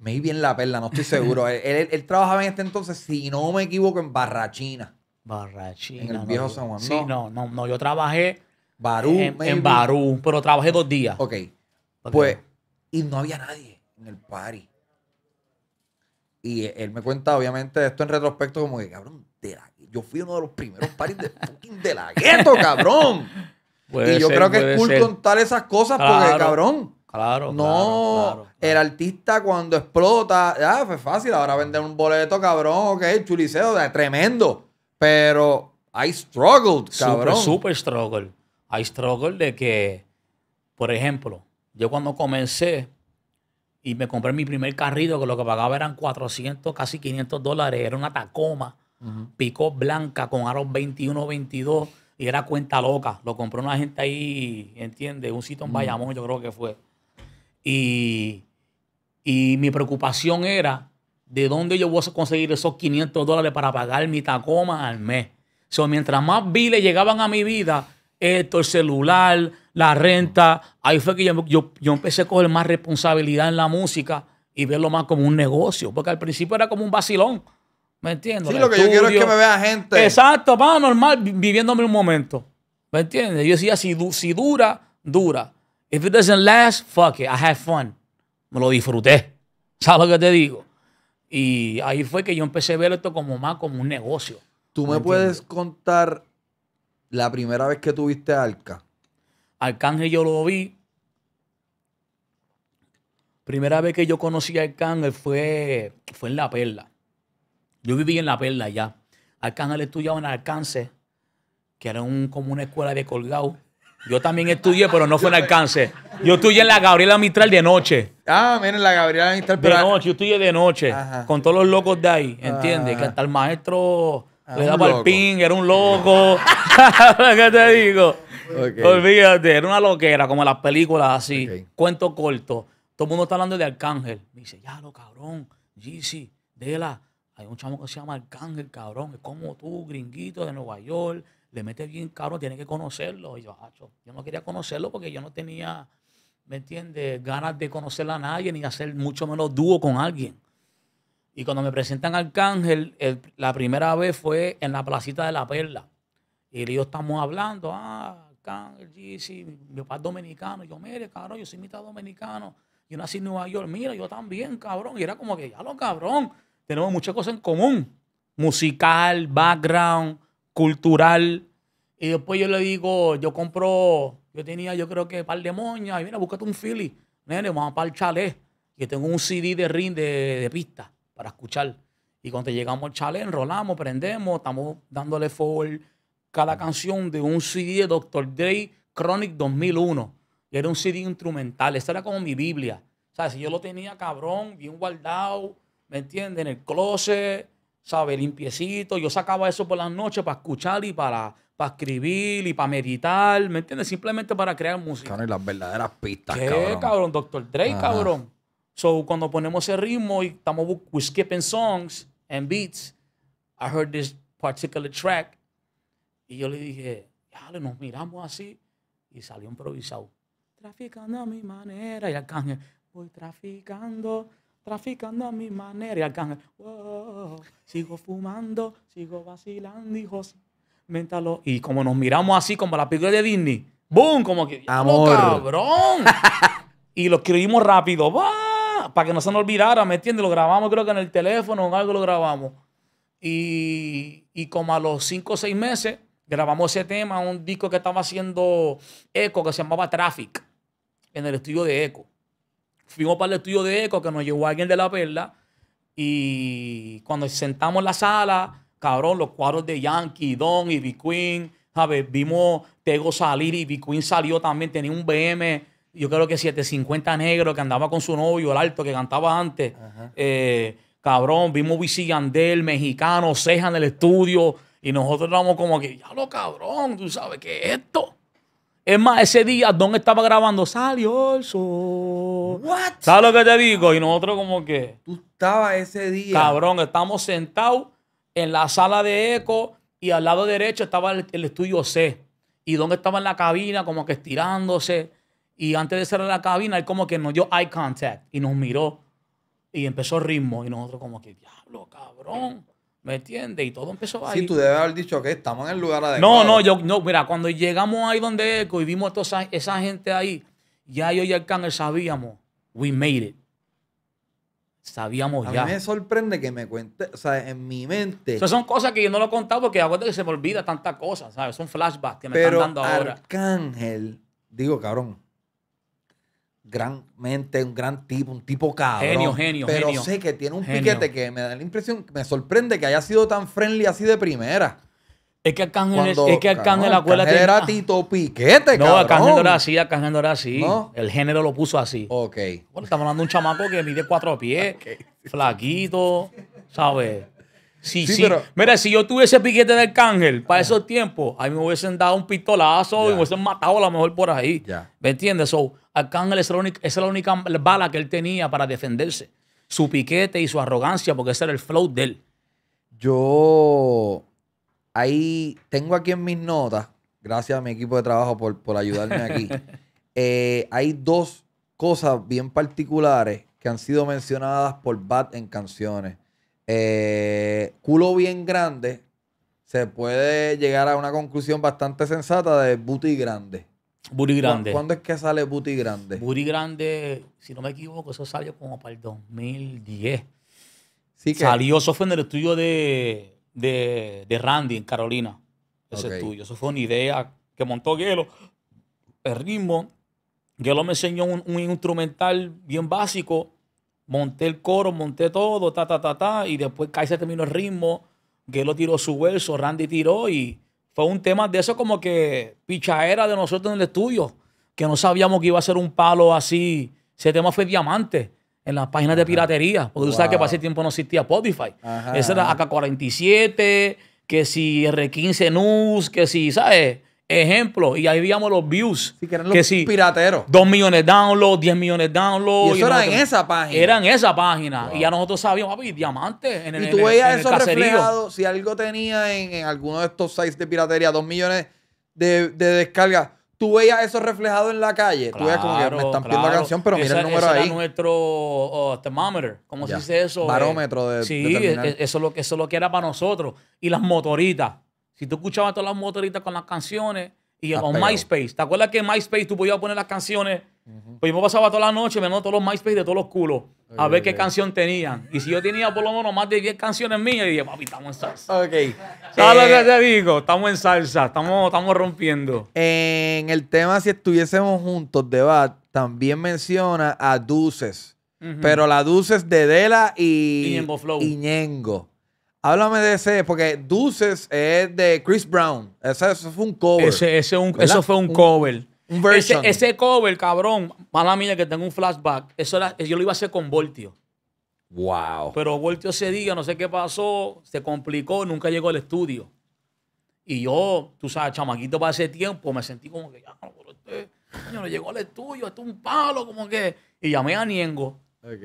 me vi bien la perla, no estoy seguro. él, trabajaba en este entonces, si no me equivoco, en Barrachina. Barrachina. En el viejo San Juan. Sí, no, no, Yo trabajé Barú, en, Barú, pero trabajé dos días. Ok. Pues, y no había nadie en el party. Y él me cuenta, obviamente, esto en retrospecto, como que, cabrón, yo fui uno de los primeros paris de fucking de la gueto, cabrón. [LAUGHS] y yo creo que es cool contar esas cosas porque, cabrón, Claro. No, el artista cuando explota, ya fue fácil, ahora vender un boleto, cabrón, ok, chuliceo, tremendo. Pero I struggled, cabrón. Super, struggle. I struggle de que, por ejemplo, yo cuando comencé y me compré mi primer carrito, que lo que pagaba eran 400, casi 500 dólares, era una Tacoma, pico blanca con aros 21, 22, y era cuenta loca. Lo compró una gente ahí, ¿entiendes? Un sitio en Bayamón, yo creo que fue. Y, mi preocupación era de dónde yo voy a conseguir esos 500 dólares para pagar mi Tacoma al mes. O mientras más biles llegaban a mi vida, esto, el celular, la renta, ahí fue que yo, empecé a coger más responsabilidad en la música y verlo más como un negocio, porque al principio era como un vacilón. ¿Me entiendes? Sí, lo que yo quiero es que me vea gente. Exacto, para normal, viviéndome un momento. ¿Me entiendes? Yo decía, si dura, dura. If it doesn't last, fuck it, I had fun. Me lo disfruté. [LAUGHS] ¿Sabes lo que te digo? Y ahí fue que yo empecé a ver esto como más como un negocio. ¿Tú me, puedes contar la primera vez que tuviste a Arca? Arcángel yo lo vi. Primera vez que yo conocí a Arcángel fue, fue en La Perla. Yo viví en La Perla ya. Arcángel estudiaba en Alcance, que era un, como una escuela de colgado. Yo también estudié, pero no fue en alcance. Yo estudié en la Gabriela Mistral de noche. Ah, miren, la Gabriela Mistral. De noche, yo estudié de noche. Con todos los locos de ahí, ¿entiendes? Que ah. hasta el maestro ah, le daba el ping, era un loco. [LAUGHS] ¿Qué te digo? Olvídate, era una loquera, como las películas así. Cuento corto. Todo el mundo está hablando de Arcángel. Me dice, ya lo cabrón, Jeezy, Dela. Hay un chamo que se llama Arcángel, cabrón. Es como tú, gringuito de Nueva York le mete bien cabrón, tiene que conocerlo. Y yo, yo no quería conocerlo porque yo no tenía, ¿me entiendes?, ganas de conocer a nadie ni hacer mucho menos dúo con alguien. Y cuando me presentan al Cángel, la primera vez fue en la placita de la Perla. Y yo estamos hablando, ah, Cángel, sí, mi papá es dominicano. yo, mire, cabrón, yo soy mitad dominicano. Yo nací en Nueva York, mira, yo también, cabrón. Y era como que, ya lo cabrón, tenemos muchas cosas en común. Musical, background, cultural. Y después yo le digo, yo compro, yo tenía yo creo que par de moñas, y mira, búscate un Philly, nene, vamos para el chalet, que tengo un CD de ring de, de pista para escuchar. Y cuando llegamos al chalet, enrolamos, prendemos, estamos dándole full cada canción de un CD de Dr. Dre Chronic 2001. Y era un CD instrumental, esa era como mi Biblia. O sea, si yo lo tenía cabrón, bien guardado, ¿me entiendes? En el closet sabe Limpiecito. Yo sacaba eso por las noches para escuchar y para, para escribir y para meditar, ¿me entiendes? Simplemente para crear música. Son y las verdaderas pistas, ¿Qué, cabrón? Doctor Dre, cabrón. So, cuando ponemos ese ritmo y estamos skipping songs and beats, I heard this particular track y yo le dije, le nos miramos así y salió improvisado. Traficando a mi manera y acá voy traficando traficando a mi manera. Y cáncer, sigo fumando, sigo vacilando, hijos. Méntalo. Y como nos miramos así, como la película de Disney, ¡boom! Como que, ¡amor! ¡Cabrón! [LAUGHS] y lo escribimos rápido, ¡va! Para que no se nos olvidara, ¿me entiendes? Lo grabamos, creo que en el teléfono o algo lo grabamos. Y, como a los cinco o seis meses, grabamos ese tema, un disco que estaba haciendo Echo, que se llamaba Traffic, en el estudio de Echo fuimos para el estudio de Eco que nos llevó alguien de la perla. Y cuando sentamos en la sala, cabrón, los cuadros de Yankee, Don y B Queen, ¿sabes? Vimos Tego salir y B Queen salió también, tenía un BM, yo creo que 750 negro que andaba con su novio, el alto que cantaba antes. Eh, cabrón, vimos BC Yandel, mexicano, ceja en el estudio. Y nosotros estábamos como que, ya lo cabrón, tú sabes qué es esto. Es más, ese día Don estaba grabando, salió el sol. ¿Sabes lo que te digo? Y nosotros como que... Tú estabas ese día. Cabrón, estamos sentados en la sala de eco y al lado derecho estaba el, estudio C. Y Don estaba en la cabina como que estirándose. Y antes de cerrar la cabina, él como que nos dio eye contact y nos miró. Y empezó el ritmo. Y nosotros como que, diablo, cabrón. ¿Me entiendes? Y todo empezó ahí. Sí, tú debes haber dicho que estamos en el lugar adecuado. No, no, yo, no, mira, cuando llegamos ahí donde Eco y vimos a esa, gente ahí, ya yo y Arcángel sabíamos, we made it. Sabíamos ya. A mí me sorprende que me cuente, o sea, en mi mente. Eso son cosas que yo no lo he contado porque acuérdate que se me olvida tantas cosas, ¿sabes? Son flashbacks que me están dando ahora. Arcángel, digo, cabrón, gran mente, un gran tipo, un tipo cabrón. Genio, genio, Pero sé que tiene un piquete que me da la impresión, me sorprende que haya sido tan friendly así de primera. Es que el cángel es que Arcángel, era ah. Tito Piquete, no, cabrón. No, no era así, Arcángel no era así. El género lo puso así. Ok. Bueno, estamos hablando de un chamaco que mide cuatro pies, flaquito, ¿sabes? Sí, sí. Mira, si yo tuviese piquete de Arcángel para esos tiempos, ahí me hubiesen dado un pistolazo y me hubiesen matado a lo mejor por ahí. ¿Me entiendes? So, Arcángel es es la única, bala que él tenía para defenderse. Su piquete y su arrogancia, porque ese era el flow de él. Yo ahí tengo aquí en mis notas, gracias a mi equipo de trabajo por, ayudarme aquí. [LAUGHS] Eh, hay dos cosas bien particulares que han sido mencionadas por Bat en canciones. Eh, culo bien grande, se puede llegar a una conclusión bastante sensata de booty grande. Buri Grande. ¿Cuándo es que sale Buri Grande? Buri Grande, si no me equivoco, eso salió como para el 2010. Sí que... Salió, eso fue en el estudio de, de, de Randy en Carolina. Ese estudio. Eso fue una idea que montó Gelo. El ritmo. Gelo me enseñó un, instrumental bien básico. Monté el coro, monté todo, ta, ta, ta, ta. Y después se terminó el ritmo. Gelo tiró su verso, Randy tiró y fue un tema de eso como que pichaera de nosotros en el estudio, que no sabíamos que iba a ser un palo así. Ese tema fue diamante en las páginas de piratería, porque tú sabes que para ese tiempo no existía Spotify. Ese era AK-47, que si R15 News, que si, ¿sabes? Ejemplo, y ahí veíamos los views. Sí, que eran los pirateros. Dos millones de downloads, 10 millones de downloads. Y eso era en esa página. Era en esa página. Y ya nosotros sabíamos, papi, diamantes en el Y tú veías eso reflejado, si algo tenía en, alguno de estos sites de piratería, dos millones de, de descargas, tú veías eso reflejado en la calle. tú veías como que me están pidiendo la canción, pero mira el número ahí. Era nuestro oh, termómetro, ¿cómo se dice eso? Eh, Barómetro de. Sí, e, e, eso, eso es lo que era para nosotros. Y las motoritas. Si tú escuchabas todas las motoritas con las canciones y con MySpace, ¿te acuerdas que en MySpace tú podías poner las canciones? Pues yo me pasaba toda la noche mirando todos los MySpace de todos los culos a ver qué canción tenían. Y si yo tenía por lo menos más de 10 canciones mías, dije, papi, estamos en salsa. Ok. ¿Sabes lo que eh, te digo? Estamos en salsa, estamos, estamos rompiendo. En el tema, si estuviésemos juntos, Debat, también menciona a Dulces Pero la Duces de Dela y Ñengo Flow. Háblame de ese, porque Dulces es de Chris Brown. eso fue un cover. Ese, ese un, eso fue un, cover. Un version. Ese, cover, cabrón, mala mía que tengo un flashback. Eso yo lo iba a hacer con Voltio. Wow. Pero Voltio ese día, no sé qué pasó, se complicó, nunca llegó al estudio. Y yo, tú sabes, chamaquito para ese tiempo, me sentí como que, ya, no, pero este no llegó al estudio, esto es un palo, como que. Y llamé a Niengo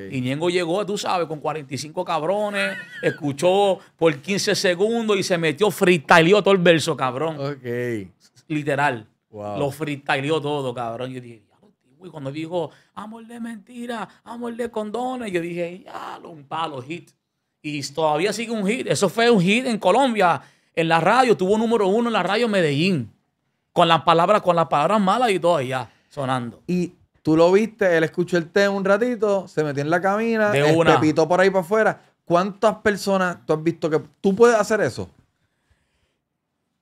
y Ñengo llegó, tú sabes, con 45 cabrones, escuchó por 15 segundos y se metió, freestyleó todo el verso, cabrón. Ok. Literal. Lo freestyleó todo, cabrón. Yo dije, y cuando dijo, amor de mentira, amor de condones, yo dije, ya, un palo, hit. Y todavía sigue un hit. Eso fue un hit en Colombia, en la radio. Tuvo número uno en la radio Medellín. Con las palabras, con las palabras malas y todo allá sonando. Y Tú lo viste, él escuchó el té un ratito, se metió en la cabina, te por ahí para afuera. ¿Cuántas personas tú has visto que tú puedes hacer eso?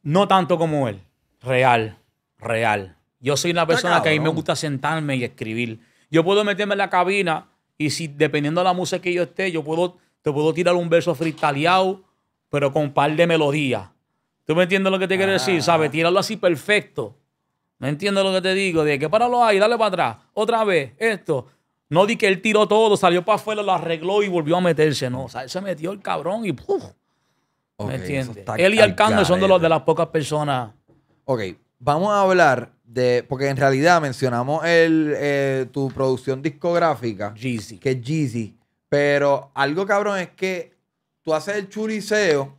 No tanto como él. Real, real. Yo soy una persona que a mí me gusta sentarme y escribir. Yo puedo meterme en la cabina y si dependiendo de la música que yo esté, yo puedo, te puedo tirar un verso freestyleado, pero con un par de melodías. ¿Tú me entiendes lo que te quiero decir? Ah. ¿Sabes? Tirarlo así perfecto. ¿Me entiendes lo que te digo? De que páralo ahí, dale para atrás, otra vez, esto. No di que él tiró todo, salió para afuera, lo arregló y volvió a meterse. No, o sea, él se metió el cabrón y ¡puf! ¿Me entiendes? Él y Alcántara son de, los, de las pocas personas. Ok, vamos a hablar de. Porque en realidad mencionamos el, eh, tu producción discográfica. Jeezy. Que es Jeezy. Pero algo cabrón es que tú haces el churiceo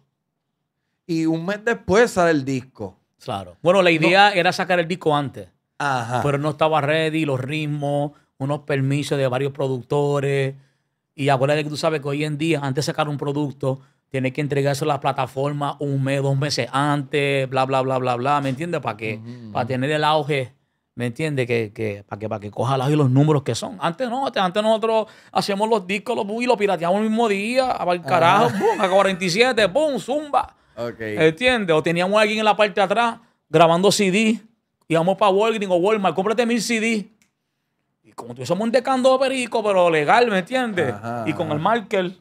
y un mes después sale el disco. Claro. Bueno, la idea era sacar el disco antes. Ajá. Pero no estaba ready, los ritmos, unos permisos de varios productores. Y acuérdate que tú sabes que hoy en día, antes de sacar un producto, tiene que entregarse a la plataforma un mes, dos meses antes, bla, bla, bla, bla, bla. ¿Me entiendes? Para que, para tener el auge. ¿Me entiendes? Que, que, para, que, para que coja y los números que son. Antes no, antes nosotros hacíamos los discos, los y los pirateamos el mismo día, para el carajo, boom, a 47, boom, zumba. Okay. ¿Entiendes? O teníamos a alguien en la parte de atrás grabando CD. Íbamos para Walgreens o Walmart, cómprate mil CD. Y como tú somos un decando perico, pero legal, ¿me entiendes? y con el marker,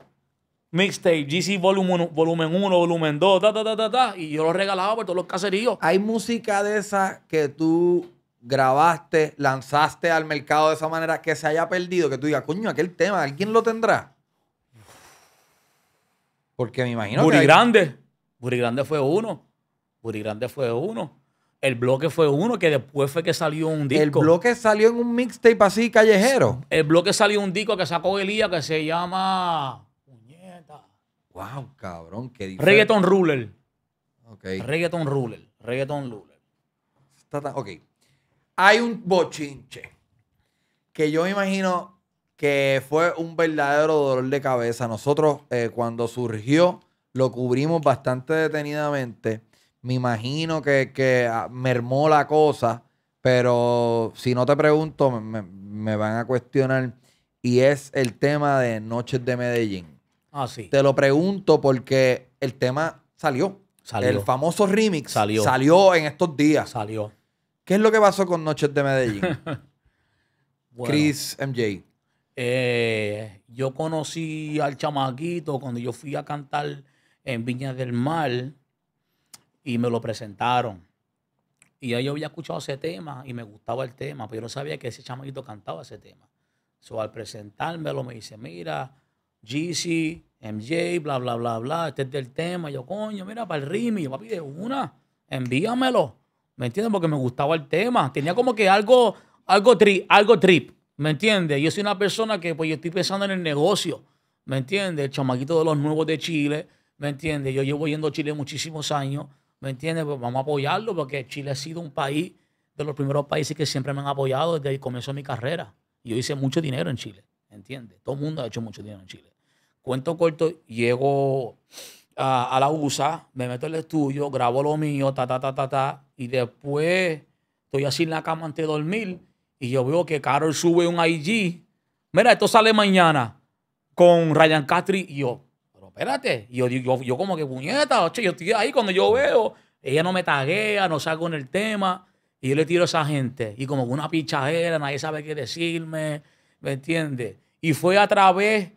mixtape, GC volumen 1, volumen 1, volumen 2, ta, ta, ta, ta, Y yo lo regalaba por todos los caseríos. Hay música de esa que tú grabaste, lanzaste al mercado de esa manera que se haya perdido, que tú digas, coño, aquel tema, ¿alguien lo tendrá? Porque me imagino que. que. grande. Buri Grande fue uno. Buri Grande fue uno. El bloque fue uno que después fue que salió un disco. El bloque salió en un mixtape así callejero. El bloque salió un disco que sacó Elías que se llama. Puñeta. Wow, cabrón, qué difícil. Reggaeton Ruler. Reggaeton Ruler. Reggaeton Ruler. Ok. Hay un bochinche que yo imagino que fue un verdadero dolor de cabeza. Nosotros, eh, cuando surgió lo cubrimos bastante detenidamente. Me imagino que, ah, mermó la cosa, pero si no te pregunto, me, van a cuestionar. Y es el tema de Noches de Medellín. Ah, sí. Te lo pregunto porque el tema salió. salió. El famoso remix salió. salió en estos días. Salió. ¿Qué es lo que pasó con Noches de Medellín? [LAUGHS] Chris MJ. Eh, yo conocí al chamaquito cuando yo fui a cantar en Viña del Mar y me lo presentaron. Y yo había escuchado ese tema y me gustaba el tema, pero yo no sabía que ese chamaquito cantaba ese tema. So, al presentármelo me dice, mira, GC, MJ, bla, bla, bla, bla, este es del tema. yo, coño, mira, para el ritmo. papi, de una, envíamelo. ¿Me entiendes? Porque me gustaba el tema. Tenía como que algo, algo, tri, algo trip. ¿Me entiendes? Yo soy una persona que pues yo estoy pensando en el negocio. ¿Me entiendes? El chamaquito de los nuevos de Chile ¿me entiendes? Yo llevo yendo a Chile muchísimos años, ¿me entiendes? Pues vamos a apoyarlo porque Chile ha sido un país de los primeros países que siempre me han apoyado desde el comienzo de mi carrera. Yo hice mucho dinero en Chile, ¿me ¿entiendes? Todo el mundo ha hecho mucho dinero en Chile. Cuento corto, llego a, la USA, me meto en el estudio, grabo lo mío, ta, ta, ta, ta, ta, y después estoy así en la cama antes de dormir y yo veo que Carol sube un IG. Mira, esto sale mañana con Ryan Catri y yo espérate. yo, yo, como que puñeta, yo estoy ahí cuando yo veo, ella no me taguea, no salgo en el tema. Y yo le tiro a esa gente. Y como una pichajera, nadie sabe qué decirme. ¿Me entiendes? Y fue a través,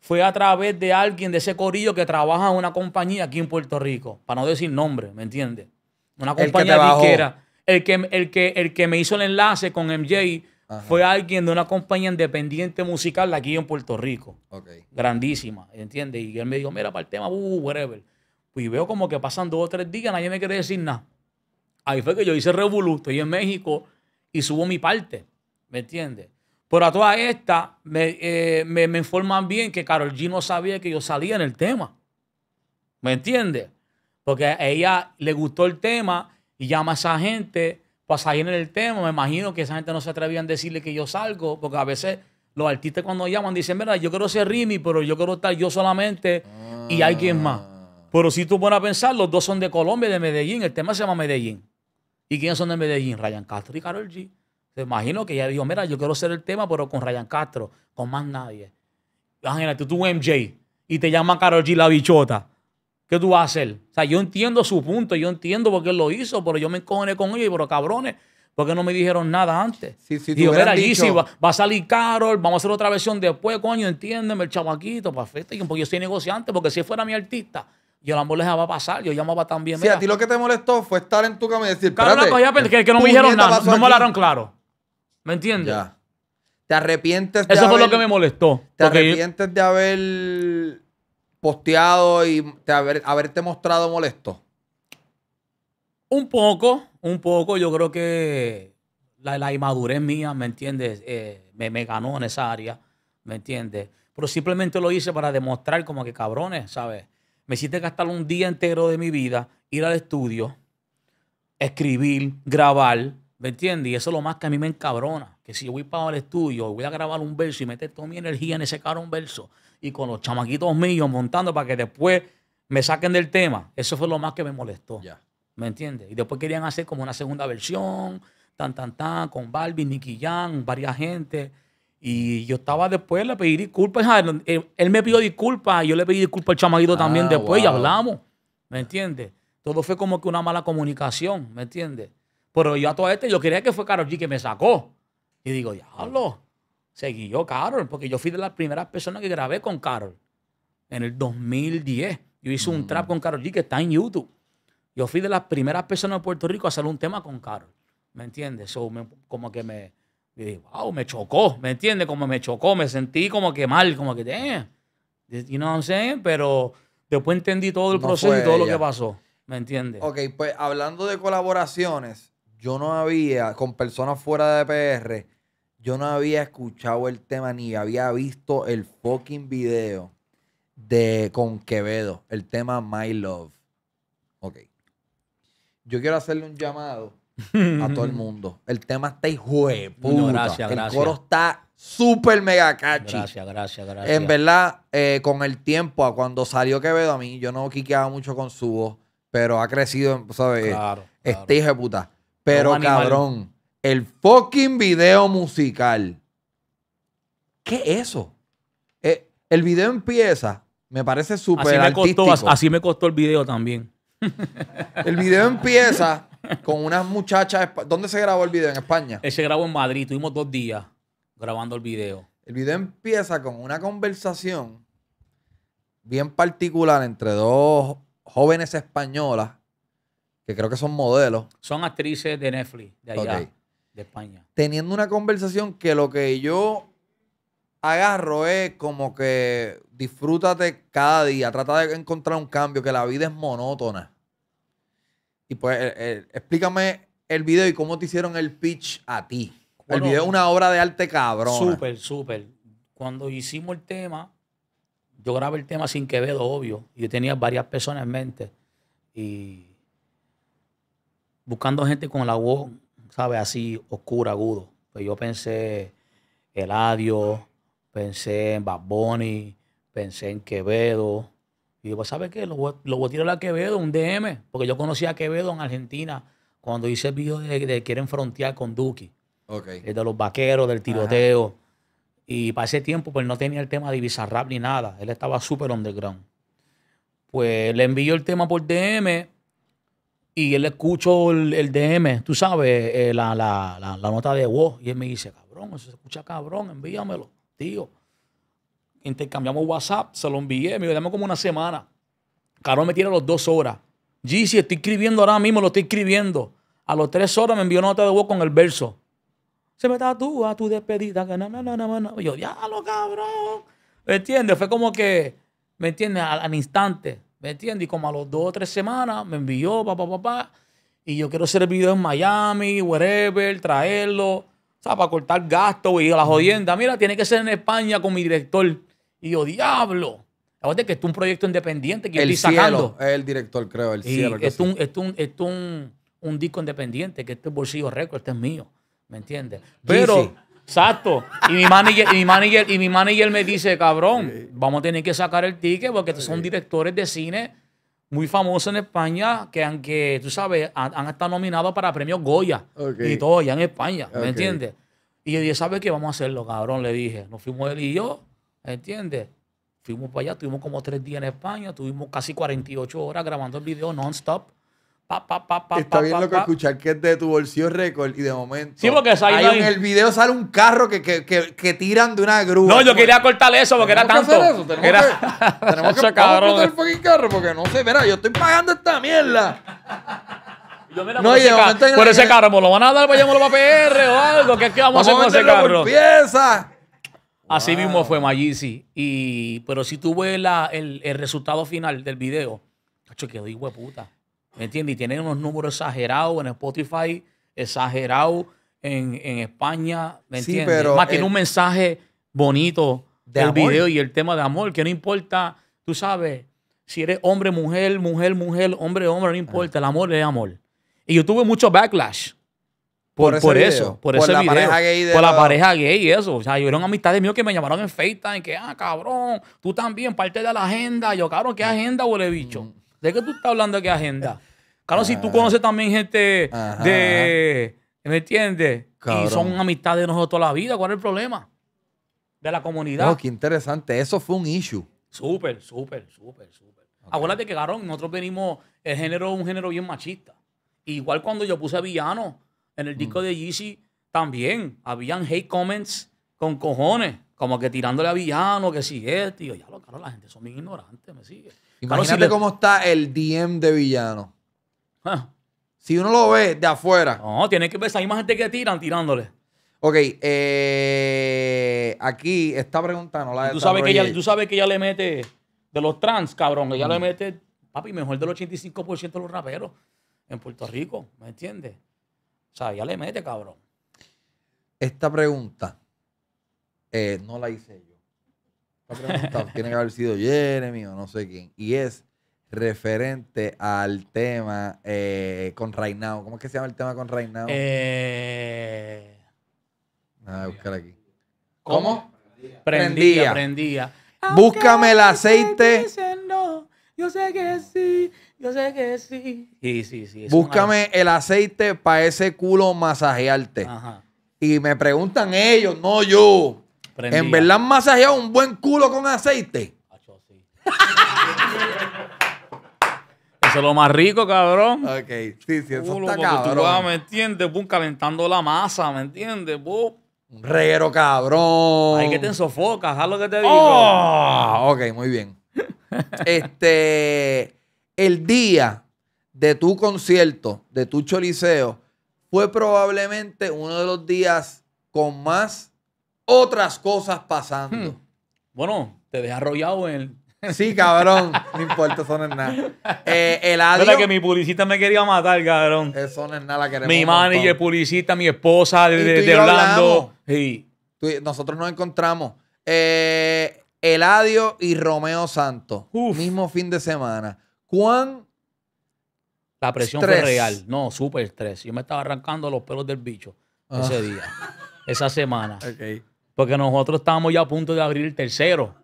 fue a través de alguien de ese corillo que trabaja en una compañía aquí en Puerto Rico. Para no decir nombre, ¿me entiendes? Una compañía disquera. El que, el que, el que me hizo el enlace con MJ fue alguien de una compañía independiente musical aquí en Puerto Rico. Grandísima, ¿entiendes? Y él me dijo, mira, para el tema, uh, whatever. Pues y veo como que pasan dos o tres días, nadie me quiere decir nada. Ahí fue que yo hice Revolu, estoy en México y subo mi parte, ¿me entiendes? Pero a todas estas me, eh, informan bien que Carol G no sabía que yo salía en el tema. ¿Me entiendes? Porque a ella le gustó el tema y llama a esa gente para en el tema. Me imagino que esa gente no se atrevían a decirle que yo salgo, porque a veces los artistas cuando llaman dicen, mira, yo quiero ser Rimi, pero yo quiero estar yo solamente y hay ah. quien más. Pero si tú pones a pensar, los dos son de Colombia y de Medellín. El tema se llama Medellín. ¿Y quiénes son de Medellín? Ryan Castro y Carol G. Se imagino que ella dijo, mira, yo quiero ser el tema, pero con Ryan Castro, con más nadie. Imagínate, tú, tú MJ, y te llaman Carol G la bichota. ¿Qué tú vas a hacer? O sea, yo entiendo su punto, yo entiendo por qué él lo hizo, pero yo me encojoné con ellos, pero cabrones, porque no me dijeron nada antes? y yo, mira, dicho... va, a salir Carol, vamos a hacer otra versión después, coño, entiéndeme, el chavaquito, perfecto, pues, porque yo soy negociante, porque si fuera mi artista, yo la molestaba va a pasar, yo llamaba también. Si a ti lo que te molestó fue estar en tu cama y decir, Carol, que, que, no me dijeron nada, no me hablaron claro. ¿Me entiendes? Ya. Te arrepientes de Eso fue lo que me molestó. Te arrepientes de haber posteado y haberte mostrado molesto? Un poco, un poco. Yo creo que la, inmadurez mía, ¿me entiendes? Eh, me, ganó en esa área, ¿me entiendes? Pero simplemente lo hice para demostrar como que cabrones, ¿sabes? Me hiciste gastar un día entero de mi vida, ir al estudio, escribir, grabar, ¿me entiendes? Y eso es lo más que a mí me encabrona. Que si yo voy para el estudio, voy a grabar un verso y meter toda mi energía en ese caro un verso, y con los chamaquitos míos montando para que después me saquen del tema. Eso fue lo más que me molestó. ya ¿Me entiendes? Y después querían hacer como una segunda versión, tan, tan, tan, con Barbie, Nicky Jan, varias gente. Y yo estaba después, le pedí disculpas. Ah, eh, él, me pidió disculpas, yo le pedí disculpas al chamaguito ah, también después y hablamos. ¿Me entiendes? Todo fue como que una mala comunicación, ¿me entiendes? Pero yo a todo este, yo quería que fue Karol G que me sacó. Y digo, diablo, Seguí yo, Carol, porque yo fui de las primeras personas que grabé con Carol. En el 2010. Yo hice un mm. trap con Carol G que está en YouTube. Yo fui de las primeras personas de Puerto Rico a hacer un tema con Carol. ¿Me entiendes? como que me. wow, me chocó. ¿Me entiendes? Como me chocó. Me sentí como que mal, como que, ¿y You know what I'm saying? Pero después entendí todo el proceso y todo lo que pasó. ¿Me entiendes? Ok, pues hablando de colaboraciones, yo no había con personas fuera de PR yo no había escuchado el tema ni había visto el fucking video de con Quevedo, el tema My Love. Ok. Yo quiero hacerle un llamado a todo el [LAUGHS] mundo. El tema está hijo Gracias, gracias, el coro está súper mega cachi. Gracias, gracias, gracias. En verdad, eh, con el tiempo, a cuando salió Quevedo a mí, yo no quiqueaba mucho con su voz, pero ha crecido, ¿sabes? Claro, este claro. Este hijo Pero cabrón el fucking video musical. ¿Qué es eso? Eh, el video empieza, me parece súper artístico. así me costó el video también. [LAUGHS] el video empieza con unas muchachas. ¿Dónde se grabó el video? ¿En España? Eh, se grabó en Madrid. Tuvimos dos días grabando el video. El video empieza con una conversación bien particular entre dos jóvenes españolas que creo que son modelos. Son actrices de Netflix, de allá. De España. Teniendo una conversación que lo que yo agarro es como que disfrútate cada día, trata de encontrar un cambio, que la vida es monótona. Y pues, eh, eh, explícame el video y cómo te hicieron el pitch a ti. el video es una obra de arte cabrón. Súper, súper. Cuando hicimos el tema, yo grabé el tema sin Quevedo, obvio. Yo tenía varias personas en mente. Y buscando gente con la voz sabe Así, oscuro, agudo. Pues yo pensé Eladio, pensé en Bad Bunny, pensé en Quevedo. Y digo, pues, ¿sabe qué? Lo voy, a tirar a Quevedo, un DM, porque yo conocí a Quevedo en Argentina cuando hice el video de, Quieren Frontear con Duki. El de los vaqueros, del tiroteo. Y para ese tiempo, pues no tenía el tema de Rap ni nada. Él estaba súper underground. Pues le envió el tema por DM y él escucho el, DM, tú sabes, eh, la, nota de voz. Y él me dice, cabrón, eso se escucha cabrón, envíamelo, tío. Intercambiamos WhatsApp, se lo envié, me dame como una semana. Cabrón me tiene las dos horas. si estoy escribiendo ahora mismo, lo estoy escribiendo. A las tres horas me envió una nota de voz con el verso. Se me a tu despedida. Que Yo, ya lo cabrón. ¿Me entiendes? Fue como que, ¿me entiendes? al instante. ¿Me entiendes? Y como a los dos o tres semanas me envió, papá, papá, y yo quiero hacer el video en Miami, wherever, traerlo, o sea, para cortar gastos y las jodienda. Mira, tiene que ser en España con mi director. Y yo, diablo. Aparte que es un proyecto independiente que el yo estoy Cielo, el director, creo, el cielo. Es un, es, un, disco independiente, que este es Bolsillo Record, este es mío. ¿Me entiendes? Pero. Exacto. Y mi manager, mi manager, y mi me dice, cabrón, vamos a tener que sacar el ticket porque son directores de cine muy famosos en España que aunque, tú sabes, han, estado nominados para premios Goya y todo allá en España, ¿me entiendes? Y yo dije, ¿sabes qué? Vamos a hacerlo, cabrón, le dije. Nos fuimos él y yo, ¿me entiendes? Fuimos para allá, tuvimos como tres días en España, tuvimos casi 48 horas grabando el video non-stop. Está bien lo que escuchar que es de tu bolsillo récord y de momento. Sí, porque ahí en el video sale un carro que, que, que, tiran de una grúa. No, yo quería cortar eso porque era tanto. Que hacer eso? Tenemos que, tenemos [LAUGHS] que el fucking carro porque no sé, verá, yo estoy pagando esta mierda. Yo, no, por, ese, por ese carro, ¿me lo van a dar para llamarlo para PR o algo? ¿Qué es que vamos, a hacer con ese carro? Pieza. Así mismo fue Magisi. Y, pero si tú ves el, resultado final del video, cacho, quedó hijo puta. ¿me entiendes? Y tienen unos números exagerados en Spotify, exagerados en, España, ¿me entiendes? Más tiene un mensaje bonito del video y el tema de amor, que no importa, tú sabes, si eres hombre, mujer, mujer, mujer, hombre, hombre, no ah. importa, el amor es amor. Y yo tuve mucho backlash. Por, por, por eso, por, por la Pareja gay por la, pareja gay y eso. O sea, yo eran amistades míos que me llamaron en FaceTime que, ah, cabrón, tú también, parte de la agenda. Yo, cabrón, ¿qué mm. agenda, huele bicho? ¿De qué tú estás hablando? ¿Qué agenda? Claro, si tú ah. conoces también gente de. ¿Me entiendes? Y son amistades de nosotros toda la vida. ¿Cuál es el problema? De la comunidad. Oh, qué interesante. Eso fue un issue. Súper, súper, súper, súper. Acuérdate que, cabrón, nosotros venimos. El género un género bien machista. Igual cuando yo puse a Villano en el disco mm. de Yeezy, también habían hate comments con cojones. Como que tirándole a Villano, que si es, tío. Ya lo, claro, la gente son bien ignorantes, me sigue. Imagínate cómo está el DM de Villano. Si uno lo ve de afuera. No, tiene que ver, hay más gente que tiran tirándole. Ok, eh, aquí esta pregunta no la ¿Tú sabes, que ella, tú sabes que ella le mete de los trans, cabrón. Ella le mm. mete, papi, mejor del 85% de los raperos en Puerto Rico, ¿me entiendes? O sea, ella le mete, cabrón. Esta pregunta eh, no la hice yo. [LAUGHS] tiene que haber sido Jeremy o no sé quién. Y es, referente al tema eh, con Reinado. ¿Cómo es que se llama el tema con Reinado? Eh... Ah, a buscar aquí. ¿Cómo? Prendía, prendía. Búscame el aceite. yo sé que sí, yo sé que sí. Sí, sí, sí. Búscame el aceite para ese culo masajearte. Ajá. Y me preguntan ellos, no yo. ¿En verdad han masajeado un buen culo con aceite? sí. [LAUGHS] Eso lo más rico, cabrón. Ok, sí, sí, eso está cabrón. Tú ¿me entiendes? vos calentando la masa, ¿me entiendes? vos Un reguero cabrón. Hay que te sofocas, haz lo que te digo. Ah, ok, muy bien. [LAUGHS] este, el día de tu concierto, de tu choliseo, fue probablemente uno de los días con más otras cosas pasando. Hmm. Bueno, te desarrollado arrollado en el Sí, cabrón. no importa, eso no es nada. Eh, el adiós. que mi publicista me quería matar, cabrón. Eso no es nada, la queremos. Mi manager, publicista, mi esposa de, de, nosotros nos encontramos. Eh, el Eladio y Romeo Santos. Mismo fin de semana. ¿Cuán? La presión fue real. No, súper estrés. Yo me estaba arrancando los pelos del bicho ese ah. día, esa semana. [LAUGHS] Porque nosotros estábamos ya a punto de abrir el tercero.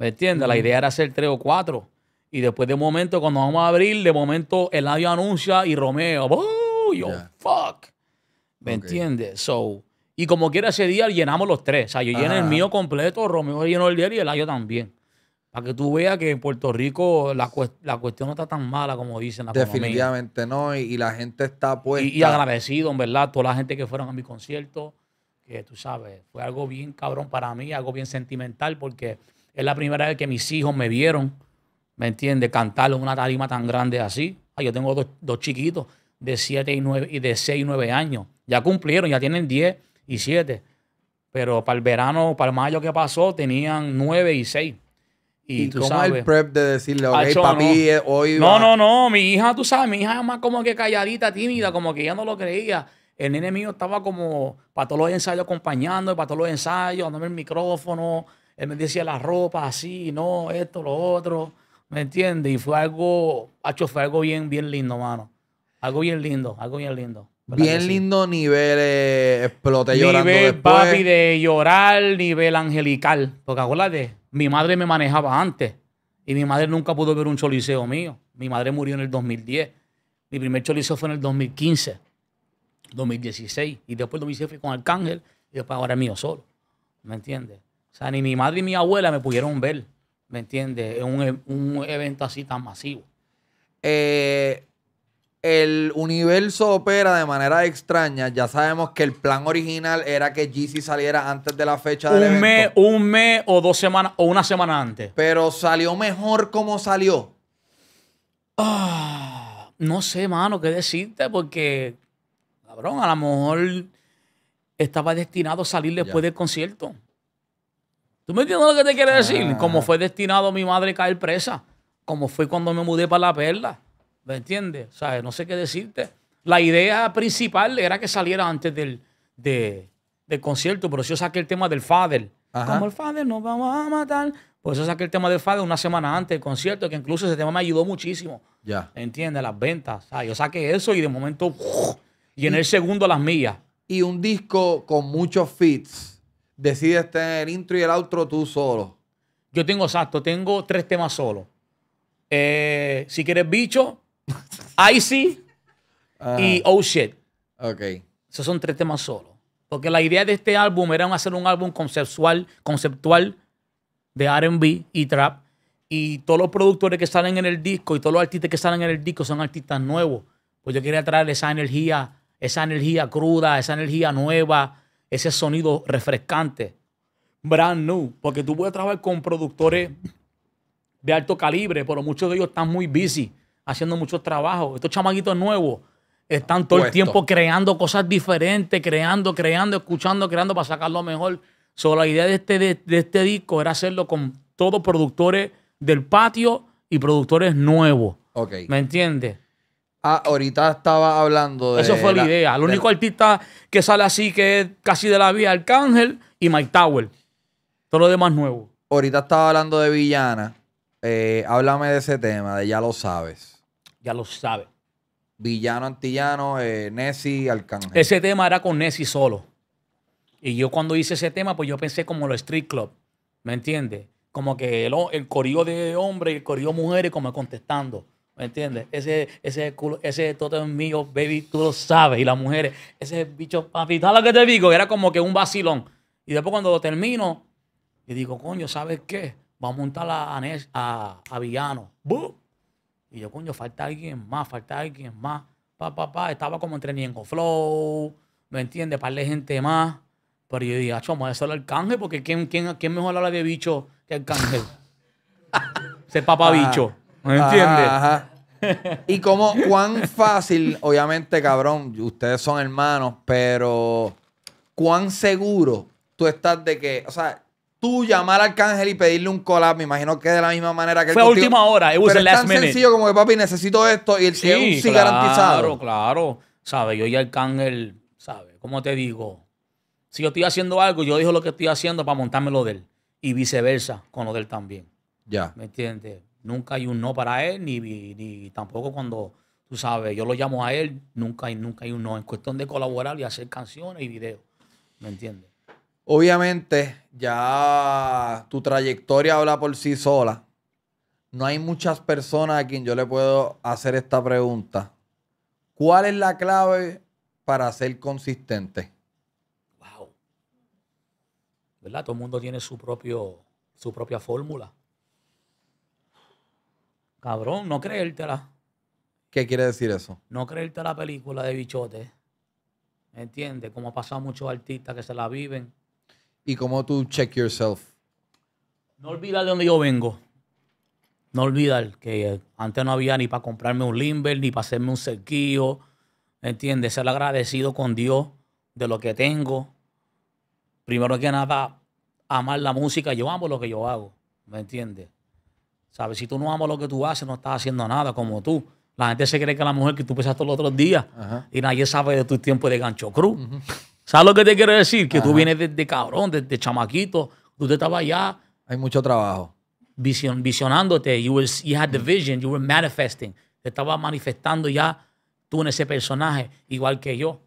¿Me entiendes? La idea era hacer tres o cuatro. Y después de un momento, cuando vamos a abrir, de momento el Eladio anuncia y Romeo, ¡oh, fuck! ¿Me entiendes? So, y como quiera ese día llenamos los tres. O sea, yo llené el mío completo, Romeo llenó el día y el Eladio también. Para que tú veas que en Puerto Rico la, cuestión no está tan mala como dicen. La Definitivamente no, y, la gente está puesta. Y, agradecido, en verdad, toda la gente que fueron a mi concierto, que tú sabes, fue algo bien cabrón para mí, algo bien sentimental, porque es la primera vez que mis hijos me vieron, ¿me entiendes? Cantarlo en una tarima tan grande así. yo tengo dos, chiquitos de 7 y 9 y de 6 y 9 años. Ya cumplieron, ya tienen 10 y 7. Pero para el verano, para el mayo que pasó, tenían 9 y 6. Y, tú cómo el prep de decirle, ok, papi, eh, hoy. No, no, no, mi hija, tú sabes, mi hija es más como que calladita, tímida, como que ella no lo creía. El nene mío estaba como para todos los ensayos acompañando, para todos los ensayos, dándome el micrófono, él me decía la ropa así, no, esto, lo otro. ¿Me entiendes? Y fue algo, hecho, fue algo bien, bien lindo, mano. Algo bien lindo, algo bien lindo. Bien lindo nivel eh, exploté llorando Nivel papi de llorar, nivel angelical. Porque acuérdate, mi madre me manejaba antes. Y mi madre nunca pudo ver un choliseo mío. Mi madre murió en el 2010. Mi primer choliseo fue en el 2015, 2016. Y después 2016 fui con Arcángel. Y después ahora es mío solo. ¿Me entiendes? O sea, ni mi madre ni mi abuela me pudieron ver, ¿me entiendes? En un, e-, evento así tan masivo. Eh, el universo opera de manera extraña. Ya sabemos que el plan original era que GC saliera antes de la fecha del un evento. un mes o dos semanas o una semana antes. Pero salió mejor como salió. Ah, no sé, mano, qué decirte, porque, cabrón, a lo mejor estaba destinado a salir después del concierto. ¿Tú me entiendes lo que te quiero decir? Ah. Como fue destinado mi madre caer presa. Como fue cuando me mudé para la perla. ¿Me entiendes? O sea, no sé qué decirte. La idea principal era que saliera antes del, de, del concierto, pero yo saqué el tema del fader. Como el fader nos vamos a matar. Por eso saqué el tema del fader una semana antes del concierto, que incluso ese tema me ayudó muchísimo. Ya. ¿Entiendes? Las ventas. O sea, yo saqué eso y de momento, y en el segundo las mías. Y un disco con muchos fits decides tener el intro y el outro tú solo. Yo tengo, exacto, tengo tres temas solo. Eh, si quieres bicho, [LAUGHS] Icy y Oh Shit. Ok. Esos son tres temas solo. Porque la idea de este álbum era hacer un álbum conceptual, conceptual de RB y trap. Y todos los productores que salen en el disco y todos los artistas que salen en el disco son artistas nuevos. Pues yo quería traer esa energía, esa energía cruda, esa energía nueva, ese sonido refrescante, brand new, porque tú puedes trabajar con productores de alto calibre, pero muchos de ellos están muy busy haciendo muchos trabajos. Estos chamaguitos nuevos están todo el tiempo creando cosas diferentes, creando, creando, escuchando, creando para sacarlo mejor. solo la idea de este, de, este disco era hacerlo con todos productores del patio y productores nuevos. Okay. ¿Me entiendes? Ah, ahorita estaba hablando de. Eso fue la, idea. El único artista que sale así que es casi de la vía Arcángel y Mike Tower. Todo lo demás nuevo. Ahorita estaba hablando de Villana. Eh, háblame de ese tema, de Ya lo sabes. Ya lo sabes. Villano, Antillano, eh, Nessie, Arcángel. Ese tema era con Nessie solo. Y yo cuando hice ese tema, pues yo pensé como los Street Club. ¿Me entiendes? Como que el, corillo de hombre y el de mujeres como contestando. ¿Me entiendes? Ese, ese culo, ese todo es mío, baby, tú lo sabes. Y las mujeres, ese bicho, papi, ¿sabes lo que te digo? Era como que un vacilón. Y después cuando lo termino, y digo, coño, ¿sabes qué? Vamos a montar a, a, a Villano. Y yo, coño, falta alguien más, falta alguien más. Pa, pa, Estaba como entre Niengo Flow, ¿me entiendes? Para gente más. Pero yo dije, chomo, vamos a el canje, porque ¿quién, quién, quién mejor habla de bicho que el canje? [LAUGHS] Ese papá bicho. ¿Me entiendes? Ajá. y como cuán fácil, obviamente, cabrón, ustedes son hermanos, pero cuán seguro tú estás de que, o sea, tú llamar al Cángel y pedirle un collab, me imagino que de la misma manera que Fue última hora, it was es tan sencillo como que papi necesito esto y el sí, sí garantizado. Claro, claro. Sabe, yo y Cángel, sabe, ¿cómo te digo? Si yo estoy haciendo algo, yo digo lo que estoy haciendo para montármelo de él y viceversa con lo de él también. Ya. ¿Me entiendes? Nunca hay un no para él, ni, tampoco cuando, tú sabes, yo lo llamo a él, nunca hay, nunca hay un no. En cuestión de colaborar y hacer canciones y videos. ¿Me entiendes? Obviamente, ya tu trayectoria habla por sí sola. No hay muchas personas a quien yo le puedo hacer esta pregunta. ¿Cuál es la clave para ser consistente? Wow. ¿Verdad? Todo el mundo tiene su, propio, su propia fórmula. Cabrón, no creértela. ¿Qué quiere decir eso? No creerte la película de bichote. ¿Entiendes? Como ha pasado a muchos artistas que se la viven. ¿Y cómo tú check yourself? No olvidar de dónde yo vengo. No olvidar que antes no había ni para comprarme un limber, ni para hacerme un cerquillo. ¿Entiendes? Ser agradecido con Dios de lo que tengo. Primero que nada, amar la música. Yo amo lo que yo hago. ¿Me entiendes? ¿Sabes? Si tú no amas lo que tú haces, no estás haciendo nada como tú. La gente se cree que la mujer que tú pesas todos los otros días y nadie sabe de tu tiempo de gancho cruz. ¿Sabes lo que te quiero decir? Que tú vienes desde de cabrón, desde de chamaquito. Tú te estabas ya... Hay mucho trabajo. Vision, visionándote. You, had the vision. You were manifesting. Te estabas manifestando ya tú en ese personaje, igual que yo.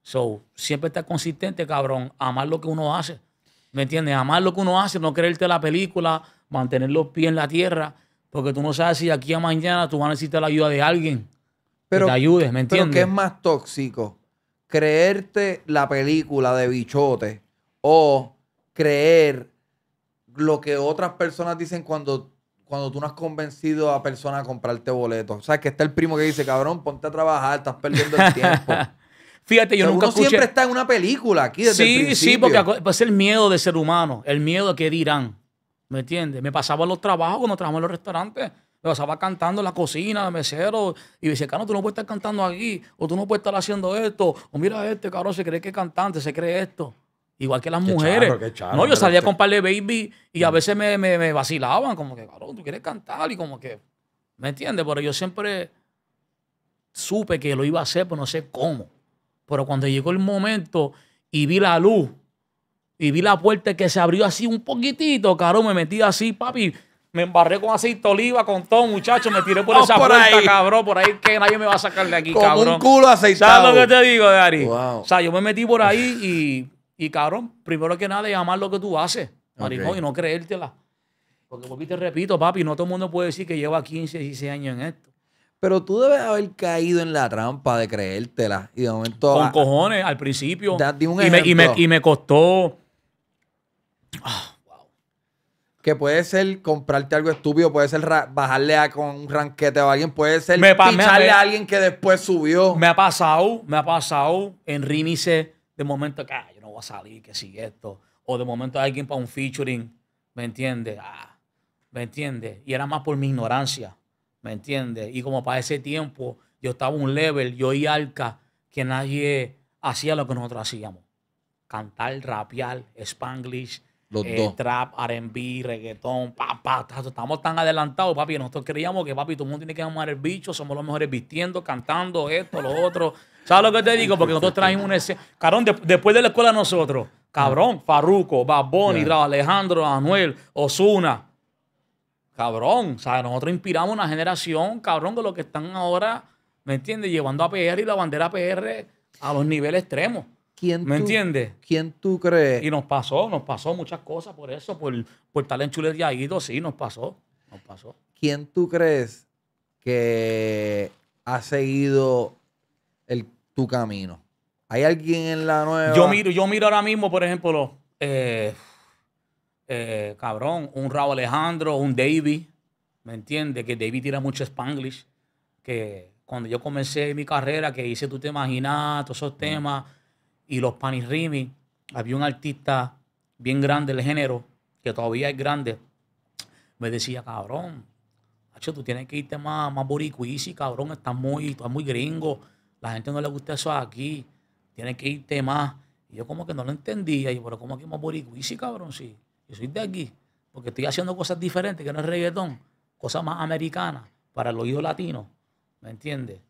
So, siempre estar consistente, cabrón. Amar lo que uno hace. ¿Me entiendes? Amar lo que uno hace, no creerte la película mantener los pies en la tierra, porque tú no sabes si aquí a mañana tú vas a necesitar la ayuda de alguien pero, que te ayudes, ¿me entiendes? Pero ¿qué es más tóxico? ¿Creerte la película de bichote o creer lo que otras personas dicen cuando, cuando tú no has convencido a personas a comprarte boletos? O sea, que está el primo que dice, cabrón, ponte a trabajar, estás perdiendo el tiempo. [LAUGHS] Fíjate, yo nunca uno siempre está en una película aquí desde el Sí, sí, porque es el miedo de ser humano, el miedo que dirán. ¿Me entiendes? Me pasaba los trabajos cuando trabajamos en los restaurantes. Me pasaba cantando en la cocina, de mesero. Y me decía, tú no puedes estar cantando aquí. O tú no puedes estar haciendo esto. O mira este, cabrón, se cree que es cantante, se cree esto. Igual que las mujeres. no, yo salía con par de baby y a mm. veces me, vacilaban. Como que, cabrón, tú quieres cantar. Y como que, ¿me entiendes? Pero yo siempre supe que lo iba a hacer, pero no sé cómo. Pero cuando llegó el momento y vi la luz, y vi la puerta que se abrió así un poquitito, cabrón. Me metí así, papi. Me embarré con aceite oliva, con todo, muchacho. Me tiré por esa puerta, cabrón. Por ahí que nadie me va a sacar de aquí, Como Con un culo aceitado. ¿Sabes lo que te digo, Dari? O sea, yo me metí por ahí y, y cabrón, primero que nada, llamar lo que tú haces, maricón, y no creértela. Porque, porque te repito, papi, no todo el mundo puede decir que lleva 15, 16 años en esto. Pero tú debes haber caído en la trampa de creértela. Y de momento. Con ah, cojones, al principio. y, y, me, y me costó wow. Que puede ser comprarte algo estúpido, puede ser bajarle a con un ranquete o alguien, puede ser me picharle a alguien que después subió. Me ha pasado, me ha pasado en Rímice de momento que ah, yo no voy a salir, que sigue esto. O de momento alguien para un featuring, ¿me entiende ah, ¿Me entiende Y era más por mi ignorancia, ¿me entiende Y como para ese tiempo yo estaba un level, yo y Alca, que nadie hacía lo que nosotros hacíamos. Cantar, rapear, spanglish, los eh, dos. Trap, RB, reggaetón, papá. estamos tan adelantados, papi. Nosotros creíamos que, papi, todo el mundo tiene que amar el bicho. Somos los mejores vistiendo, cantando, esto, lo otro. [LAUGHS] ¿Sabes lo que te digo? Porque nosotros traemos un ese. Carón, después de la escuela, nosotros. Cabrón, Farruco, Baboni, Alejandro, Anuel, Osuna. Cabrón, o sea, nosotros inspiramos una generación, cabrón, de los que están ahora, ¿me entiendes? Llevando a PR y la bandera PR a los niveles extremos. ¿Me tú, entiendes? ¿Quién tú crees? Y nos pasó, nos pasó muchas cosas por eso, por, por tal en chulería ido, sí, nos pasó, nos pasó. ¿Quién tú crees que ha seguido el, tu camino? ¿Hay alguien en la nueva? Yo miro, yo miro ahora mismo, por ejemplo, eh, eh cabrón, un Raúl Alejandro, un David, ¿me entiendes? Que david tira mucho Spanglish, que cuando yo comencé mi carrera, que hice Tú te imaginas, todos esos mm. temas y los Rimi, Había un artista bien grande del género, que todavía es grande. Me decía, cabrón, hecho tú tienes que irte más, más sí, cabrón, estás muy, muy gringo. La gente no le gusta eso aquí. Tienes que irte más. Y yo como que no lo entendía. Y yo, pero como aquí más sí, cabrón? Sí, yo soy de aquí. Porque estoy haciendo cosas diferentes, que no es reggaetón. Cosas más americanas para el oído latino. ¿Me entiendes?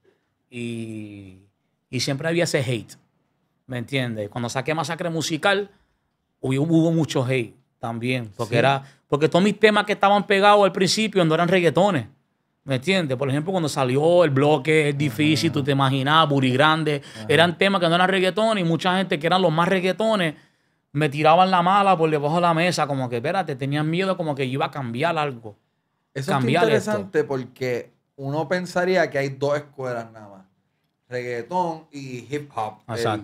Y, y siempre había ese hate. ¿Me entiendes? Cuando saqué Masacre Musical, hubo, hubo mucho hate también. Porque era. Porque todos mis temas que estaban pegados al principio no eran reggaetones. ¿Me entiendes? Por ejemplo, cuando salió el bloque, es difícil, tú te imaginabas, Buri Grande, eran temas que no eran reggaetones y mucha gente que eran los más reggaetones me tiraban la mala por debajo de la mesa, como que, espérate, tenían miedo como que iba a cambiar algo. Eso es interesante porque uno pensaría que hay dos escuelas nada más reggaetón y hip hop.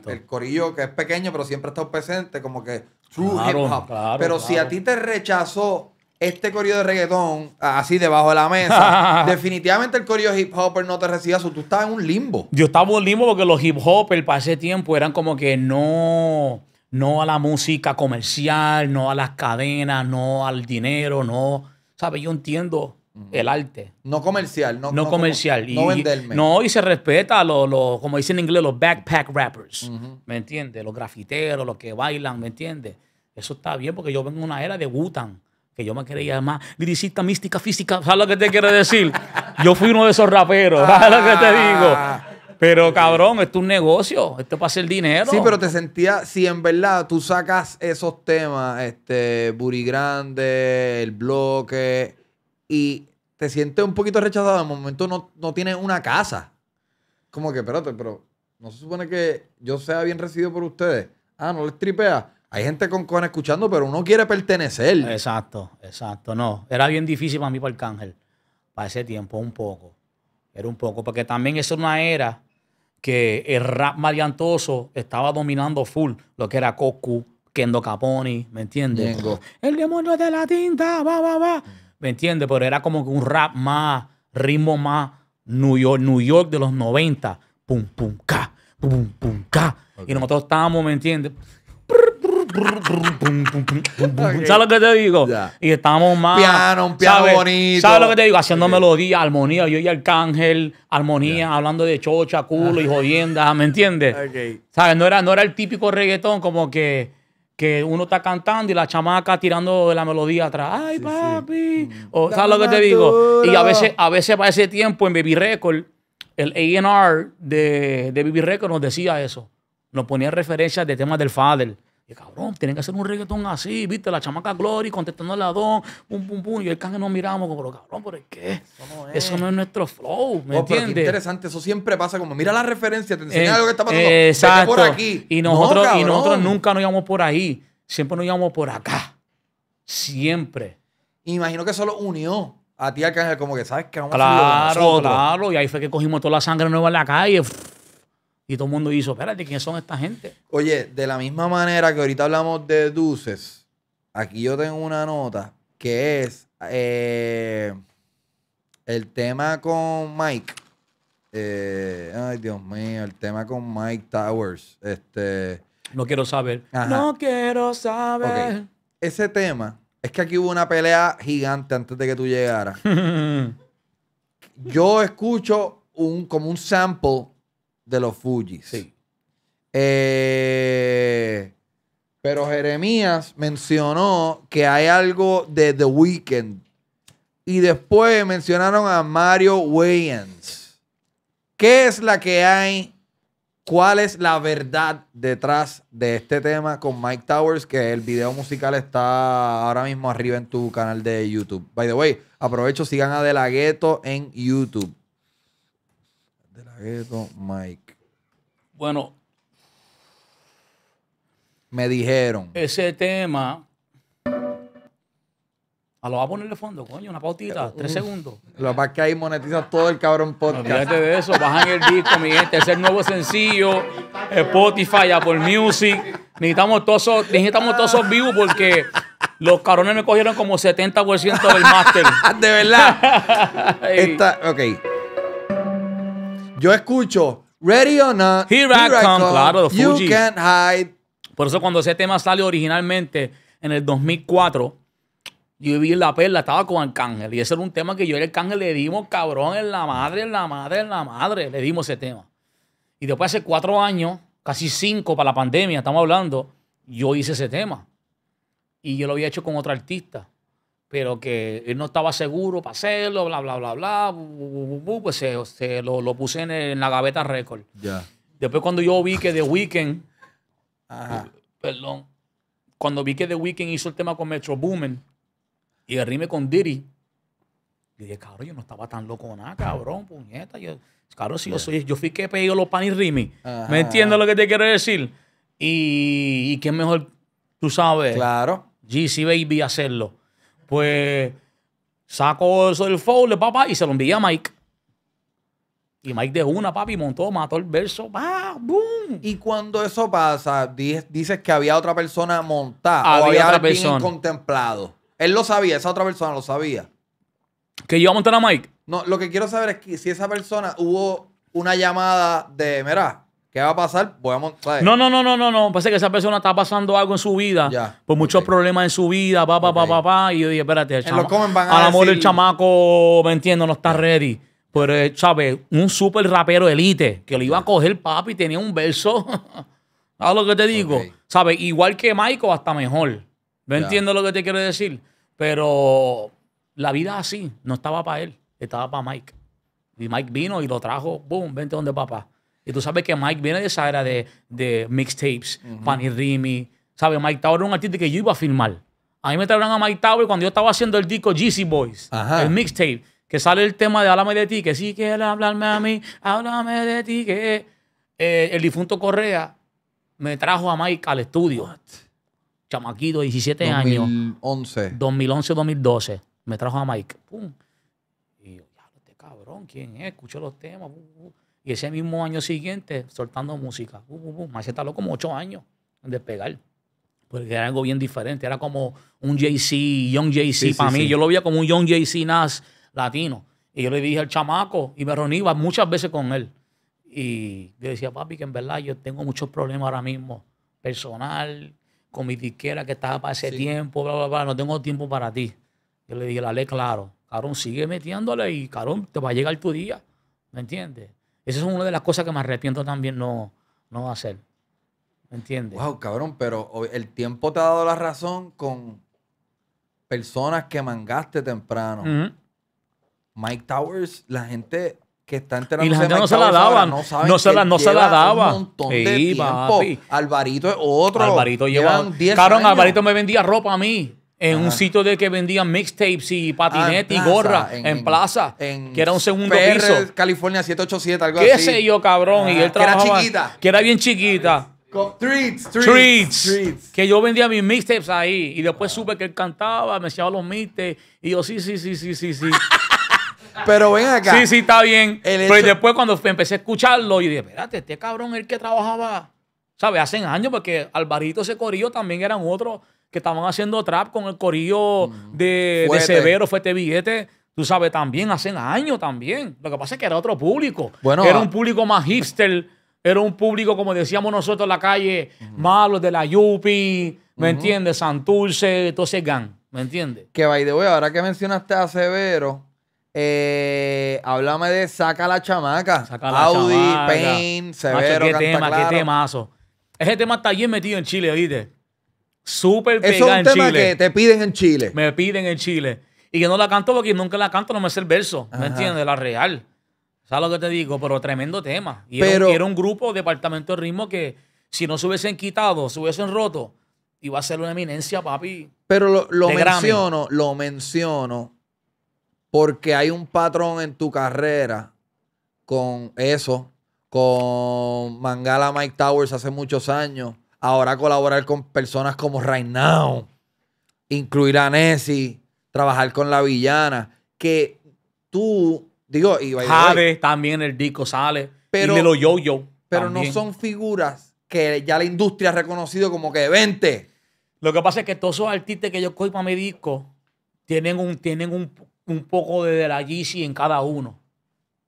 El, corillo que es pequeño, pero siempre está presente, como que true hip hop. pero si a ti te rechazó este corillo de reggaetón, así debajo de la mesa, [LAUGHS] definitivamente el corillo hip hopper no te recibía Tú estabas en un limbo. Yo estaba en un limbo porque los hip hop para ese tiempo eran como que no. No a la música comercial, no a las cadenas, no al dinero, no. ¿Sabes? Yo entiendo el arte. No comercial, no, comercial. no venderme. No, y se respeta a los, los, como dicen en inglés, los backpack rappers. ¿Me entiendes? Los grafiteros, los que bailan, ¿me entiendes? Eso está bien porque yo vengo de una era de butan que yo me quería llamar grisita, mística, física. ¿Sabes lo que te quiero decir? [LAUGHS] yo fui uno de esos raperos, ¿sabes lo que te digo? Ah. Pero cabrón, esto es un negocio, esto es para hacer dinero. Sí, pero te sentía, si en verdad tú sacas esos temas, este, Buri Grande, el bloque, y te sientes un poquito rechazado, de momento no, no tienes una casa. Como que, espérate, pero no se supone que yo sea bien recibido por ustedes. Ah, no les tripea. Hay gente con con escuchando, pero uno quiere pertenecer. Exacto, exacto. No, era bien difícil para mí, para Arcángel, para ese tiempo, un poco. Era un poco, porque también es una era que el rap maleantoso estaba dominando full lo que era Cocu, Kendo Caponi, ¿me entiendes? El demonio de la tinta, va, va, va. ¿me entiendes? Pero era como un rap más, ritmo más New York, New York de los 90. Pum, pum, ca, pum, pum, ca. Y nosotros estábamos, ¿me entiendes? ¿Sabes lo que te digo? Y estábamos más. Piano, un piano bonito. ¿Sabes lo que te digo? Haciendo melodía, armonía. Yo y Arcángel, armonía, hablando de chocha, culo y ah. jodienda, ¿me entiendes? ¿Sabes? No era, no era el típico reggaetón como que que uno está cantando y la chamaca tirando de la melodía atrás. ¡Ay, papi! Mm. ¿Sabes lo que te digo? Y a veces, a veces para ese tiempo en Baby Record, el AR de, de Baby Record nos decía eso. Nos ponía referencias de temas del Fadel. Y cabrón, tienen que hacer un reggaetón así, ¿viste? La chamaca Glory contestando al Don, pum, pum, pum. Y el canje nos miramos, pero cabrón, ¿por qué? Eso no es, nuestro flow, ¿me entiendes? Oh, pero qué interesante, eso siempre pasa como, mira la referencia, te enseña eh, algo que está pasando. exacto. Por aquí. Y nosotros, y nosotros nunca nos íbamos por ahí, siempre nos íbamos por acá. Siempre. Imagino que eso lo unió a ti, al canje. como que sabes que vamos claro, a Claro, claro. Y ahí fue que cogimos toda la sangre nueva en la calle. Y todo el mundo hizo, espérate, ¿quiénes son esta gente? Oye, de la misma manera que ahorita hablamos de dulces, aquí yo tengo una nota que es eh, el tema con Mike. Eh, ay, Dios mío, el tema con Mike Towers. Este. No quiero saber. No quiero saber. Ese tema, es que aquí hubo una pelea gigante antes de que tú llegaras. [LAUGHS] Yo escucho un, como un sample de los Fuji eh, pero Jeremías mencionó que hay algo de The Weeknd. Y después mencionaron a Mario Wayans. ¿Qué es la que hay? ¿Cuál es la verdad detrás de este tema con Mike Towers? Que el video musical está ahora mismo arriba en tu canal de YouTube. By the way, aprovecho, sigan a De La en YouTube. Mike. Bueno. Me dijeron. Ese tema. A lo va a ponerle fondo, coño, una pautita, eh, tres uh, segundos. Lo es que ahí monetiza todo el cabrón podcast. de eso, bajan el disco, mi gente. Es el nuevo sencillo, Spotify, Apple Music. Necesitamos todos esos, necesitamos todos porque los cabrones me cogieron como 70% del máster. [LAUGHS] de verdad. [LAUGHS] está ok. Yo escucho Ready or Not, Here, come, You Can't Hide. Por eso cuando ese tema salió originalmente en el 2004, yo vi en La Perla, estaba con Arcángel. Y ese era un tema que yo y Arcángel le dimos, cabrón, en la madre, en la madre, en la madre. Le dimos ese tema. Y después hace cuatro años, casi cinco para la pandemia, estamos hablando, yo hice ese tema. Y yo lo había hecho con otro artista pero que él no estaba seguro para hacerlo, bla, bla, bla, bla. pues se, lo, puse en, la gaveta récord. Ya. Después cuando yo vi que The Weeknd, perdón, cuando vi que The Weeknd hizo el tema con Metro Boomin y el rime con Diddy, dije, cabrón, yo no estaba tan loco nada, cabrón, puñeta. Yo, cabrón, si yo soy, yo fui que he los pan y rime. ¿Me entiendes lo que te quiero decir? Y, y qué mejor, tú sabes. Claro. GC Baby hacerlo. Pues saco eso del foul, papá, y se lo envía a Mike. Y Mike dejó una, papi, montó, mató el verso, ah ¡Boom! Y cuando eso pasa, dices que había otra persona montada. Había, o había otra persona. contemplado. Él lo sabía, esa otra persona lo sabía. ¿Que iba a montar a Mike? No, lo que quiero saber es que si esa persona hubo una llamada de, mira, ¿Qué va a pasar? Voy No, no, no, no, no, no. Parece que esa persona está pasando algo en su vida. Por muchos problemas en su vida, pa, pa, pa, pa, Y yo dije, espérate, a, la decir... el chamaco, me entiendo, no está ready. Pero, eh, ¿sabes? Un súper rapero elite que lo iba a coger papi tenía un verso. [LAUGHS] ¿Sabes lo que te digo? ¿Sabes? Igual que Michael, hasta mejor. ¿Me entiendo lo que te quiero decir. Pero la vida así no estaba para él, estaba para Mike. Y Mike vino y lo trajo, boom, vente donde papá. Y tú sabes que Mike viene de esa era de, mixtapes, Fanny y Rimi. ¿Sabes? Mike Tower era un artista que yo iba a filmar. A mí me trajeron a Mike Tower cuando yo estaba haciendo el disco GC Boys, el mixtape, que sale el tema de Háblame de ti, que sí quiere hablarme a mí, háblame de ti, que eh, el difunto Correa me trajo a Mike al estudio. Chamaquito, 17 años. 2011. 2011, 2012. Me trajo a Mike. Pum. Y yo, ya, este cabrón, ¿quién es? Escucho los temas. Uh, uh". Y ese mismo año siguiente, soltando música. Me hace uh, uh, uh como ocho años en despegar. Porque era algo bien diferente. Era como un JC, Young JC para mí. Yo lo veía como un Young JC Nas latino. Y yo le dije al chamaco, y me reuní muchas veces con él. Y yo decía, papi, que en verdad yo tengo muchos problemas ahora mismo. Personal, con mi disquera que estaba para ese tiempo, bla, bla, bla. No tengo tiempo para ti. Yo le dije, la ley, claro. Carón, sigue metiéndole y, carón, te va a llegar tu día. ¿Me entiendes? Esa es una de las cosas que me arrepiento también no, hacer. ¿Me entiendes? Wow, cabrón, pero el tiempo te ha dado la razón con personas que mangaste temprano. Mike Towers, la gente que está enterándose la no se la daban. No, se la, no se la daba. Un montón tiempo. Alvarito es otro. Alvarito lleva. Cabrón, Alvarito me vendía ropa a mí en un sitio de que vendían mixtapes y patinetes y ah, gorras en, plaza, que era un segundo piso. California 787, algo así. Qué sé yo, cabrón. y él trabajaba. Que era chiquita. Que era bien chiquita. Treats, treats, Que yo vendía mis mixtapes ahí. Y después supe que él cantaba, me echaba los mixtapes. Y yo, sí, sí, sí, sí, sí, sí. [LAUGHS] Pero ven acá. Sí, sí, está bien. Pero después cuando empecé a escucharlo, y dije, espérate, este cabrón, el que trabajaba, ¿sabes? Hace años, porque Alvarito Secorillo también eran otro que estaban haciendo trap con el corillo mm. de, Severo Severo, este Billete. Tú sabes, también, hace años también. Lo que pasa es que era otro público. Bueno, era ah. un público más hipster. Era un público, como decíamos nosotros en la calle, malo malos de la Yupi, ¿me entiendes? Santurce, todo ese gang, ¿me entiendes? Que by de way, ahora que mencionaste a Severo, eh, háblame de Saca la Chamaca. Saca la Audi, Pain, Severo, qué tema, claro. qué temazo. Ese tema está bien metido en Chile, ¿viste? súper Chile. Es un tema que te piden en Chile. Me piden en Chile. Y que no la canto porque nunca la canto, no me sé el verso. ¿Me entiendes? La real. ¿Sabes lo que te digo? Pero tremendo tema. Y era, un, grupo, Departamento de Ritmo, que si no se hubiesen quitado, se hubiesen roto, iba a ser una eminencia, papi. Pero lo, menciono, lo menciono, porque hay un patrón en tu carrera con eso, con Mangala Mike Towers hace muchos años Ahora colaborar con personas como Right Now, incluir a Nessie, trabajar con la villana, que tú, digo, y Jade también el disco sale, pero, y lo yo yo. Pero no son figuras que ya la industria ha reconocido como que vente. Lo que pasa es que todos esos artistas que yo cojo para mi disco tienen un, tienen un, poco de, de la Yeezy en cada uno.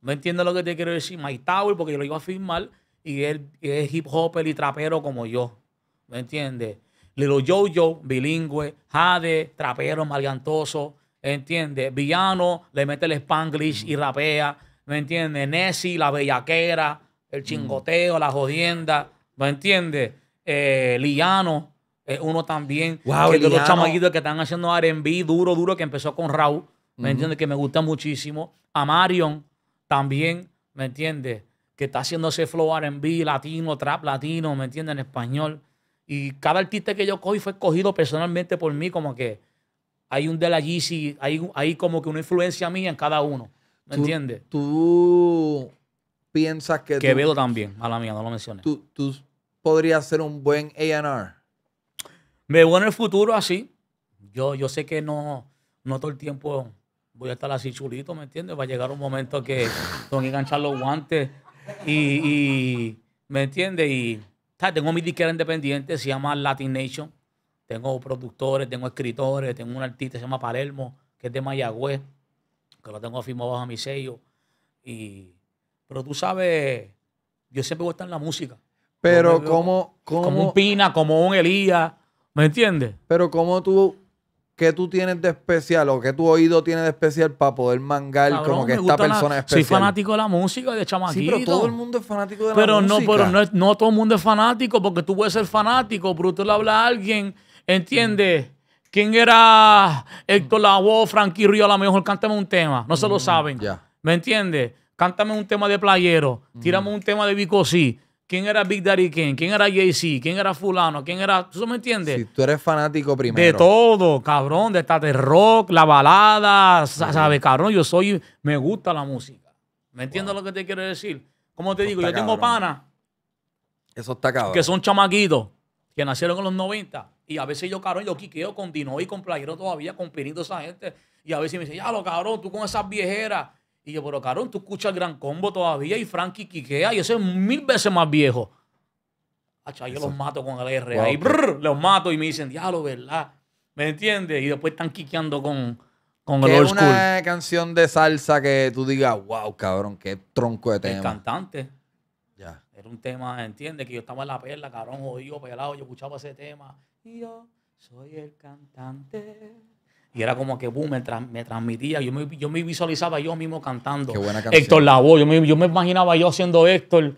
No entiendo lo que te quiero decir. My Tower, porque yo lo iba a firmar y él, es hip hopper y trapero como yo. ¿me entiendes? Little Jojo, bilingüe, Jade, trapero, malgantoso, ¿entiendes? Villano, le mete el spanglish y rapea, ¿me entiendes? Nessie, la bellaquera, el mm. chingoteo, la jodienda, ¿me entiendes? Eh, Liano, uno también, wow, que de los chamaguitos que están haciendo R&B duro, duro, que empezó con Raúl, ¿me entiendes? Que me gusta muchísimo. A Marion también, ¿me entiendes? Que está haciendo ese flow R&B, latino, trap latino, ¿me entiendes? En español. Y cada artista que yo cogí fue escogido personalmente por mí, como que hay un de la Yeezy, hay, como que una influencia mía en cada uno. ¿Me tú, entiendes? Tú piensas que. Que veo también, a la mía, no lo mencioné. Tú, podrías ser un buen AR. Me voy en el futuro así. Yo, yo sé que no, no todo el tiempo voy a estar así chulito, ¿me entiendes? Va a llegar un momento que tengo que enganchar los guantes y, y ¿me entiendes? Y tengo mi disquera independiente, se llama Latin Nation. Tengo productores, tengo escritores, tengo un artista, se llama Palermo, que es de Mayagüez, que lo tengo firmado bajo mi sello. Y, pero tú sabes, yo siempre voy a estar en la música. Pero como, como... Como un Pina, como un Elías, ¿me entiendes? Pero como tú ¿Qué tú tienes de especial o qué tu oído tiene de especial para poder mangar como que esta persona es especial? Soy fanático de la música y de chamaquito. Sí, pero todo el mundo es fanático de la no, música. Pero no, todo el mundo es fanático porque tú puedes ser fanático, pero tú le hablas a alguien, ¿entiendes? Mm. ¿Quién era Héctor mm. Lavoe, Frankie Río? A lo mejor cántame un tema. No se lo mm, saben. ¿Me entiendes? Cántame un tema de playero. Tírame un tema de Vico quién era Big Daddy Ken, quién era Jay-Z, quién era fulano, quién era... ¿Tú me entiendes? Si tú eres fanático primero. De todo, cabrón, de estar de rock, la balada, ¿sabes? Cabrón, yo soy... Me gusta la música. ¿Me entiendes lo que te quiero decir? Como te digo, yo tengo pana. Eso está cabrón. Que son chamaquitos, que nacieron en los 90. Y a veces yo, cabrón, yo quiqueo con Dino y con Playero todavía, con Pirito, esa gente. Y a veces me dicen, ya lo cabrón, tú con esas viejeras. Y yo, pero Carón, tú escuchas el Gran Combo todavía y Frankie Quiquea y ese es mil veces más viejo. yo los mato con el R los mato y me dicen, diablo, ¿verdad? ¿Me entiendes? Y después están quiqueando con, con el old school. una canción de salsa que tú digas, wow, cabrón, qué tronco de tema? El cantante. Ya. Era un tema, ¿entiendes? Que yo estaba en la perla, cabrón, jodido, pelado, yo escuchaba ese tema. Y yo soy el cantante y era como que, boom, me, transmitía. Yo me, yo me, visualizaba yo mismo cantando. Qué buena canción. Héctor Lavoe. Yo me, imaginaba yo haciendo Héctor,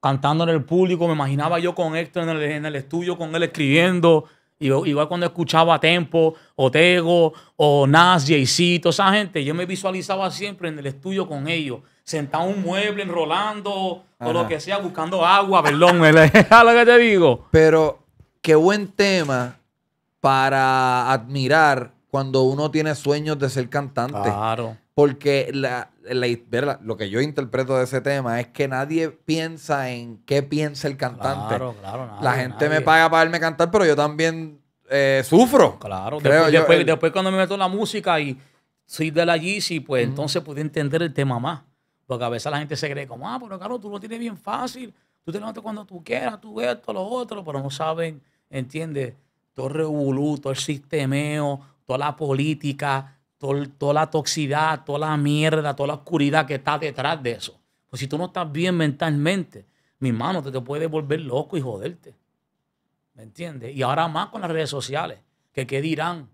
cantando en el público. Me imaginaba yo con Héctor en el, estudio, con él escribiendo. Igual cuando escuchaba Tempo, Otego, o Nas, jay toda esa gente, yo me visualizaba siempre en el estudio con ellos, sentado en un mueble, enrolando, o lo que sea, buscando agua, perdón, [LAUGHS] es lo que te digo. Pero qué buen tema para admirar cuando uno tiene sueños de ser cantante. Claro. Porque la, la, lo que yo interpreto de ese tema es que nadie piensa en qué piensa el cantante. Claro, claro, la gente me paga para verme cantar, pero yo también eh, sufro. Claro, después, cuando me meto en la música y soy de la GC, pues entonces pude entender el tema más. Porque a veces la gente se cree como, ah, pero claro, tú lo tienes bien fácil. Tú te levantas cuando tú quieras, tú ves esto, lo otro, pero no saben, ¿entiendes? Todo el el sistemeo, toda la política, toda la toxicidad, toda la mierda, toda la oscuridad que está detrás de eso. Pues si tú no estás bien mentalmente, mi mano te, puede volver loco y joderte. ¿Me entiendes? Y ahora más con las redes sociales, que qué dirán.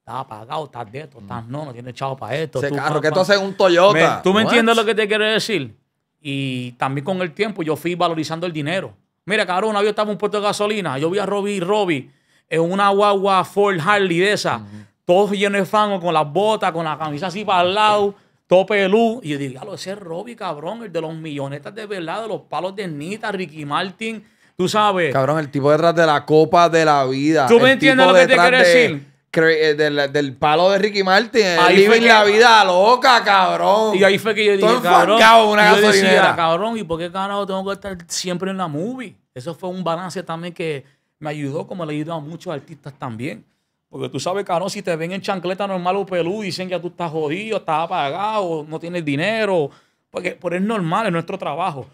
Estás apagado, estás de esto, estás mm. no, no tienes chavo para esto. Ese carro, que esto es un Toyota. ¿Tú me entiendes lo que te quiero decir? Y también con el tiempo yo fui valorizando el dinero. Mira, cabrón, una vez estaba en un puerto de gasolina, yo vi a Robbie y Robbie es una guagua Ford Harley de esa, todos llenos de fango, con las botas, con la camisa así para el lado, todo pelú. Y yo digo, lo ese es Robbie, cabrón, el de los millonetas de verdad, de los palos de Nita, Ricky Martin, tú sabes. Cabrón, el tipo detrás de la copa de la vida. ¿Tú me entiendes lo que te quiero decir? Eh, del, del, palo de Ricky Martin. Eh, ahí la vida loca, cabrón. Y ahí fue que yo dije, cabrón, una yo cabrón, ¿y por qué carajo tengo que estar siempre en la movie? Eso fue un balance también que me ayudó como le ayudó a muchos artistas también. Porque tú sabes, cabrón, si te ven en chancleta normal o pelú, dicen que tú estás jodido, estás apagado, no tienes dinero. Porque, eso es normal, es nuestro trabajo.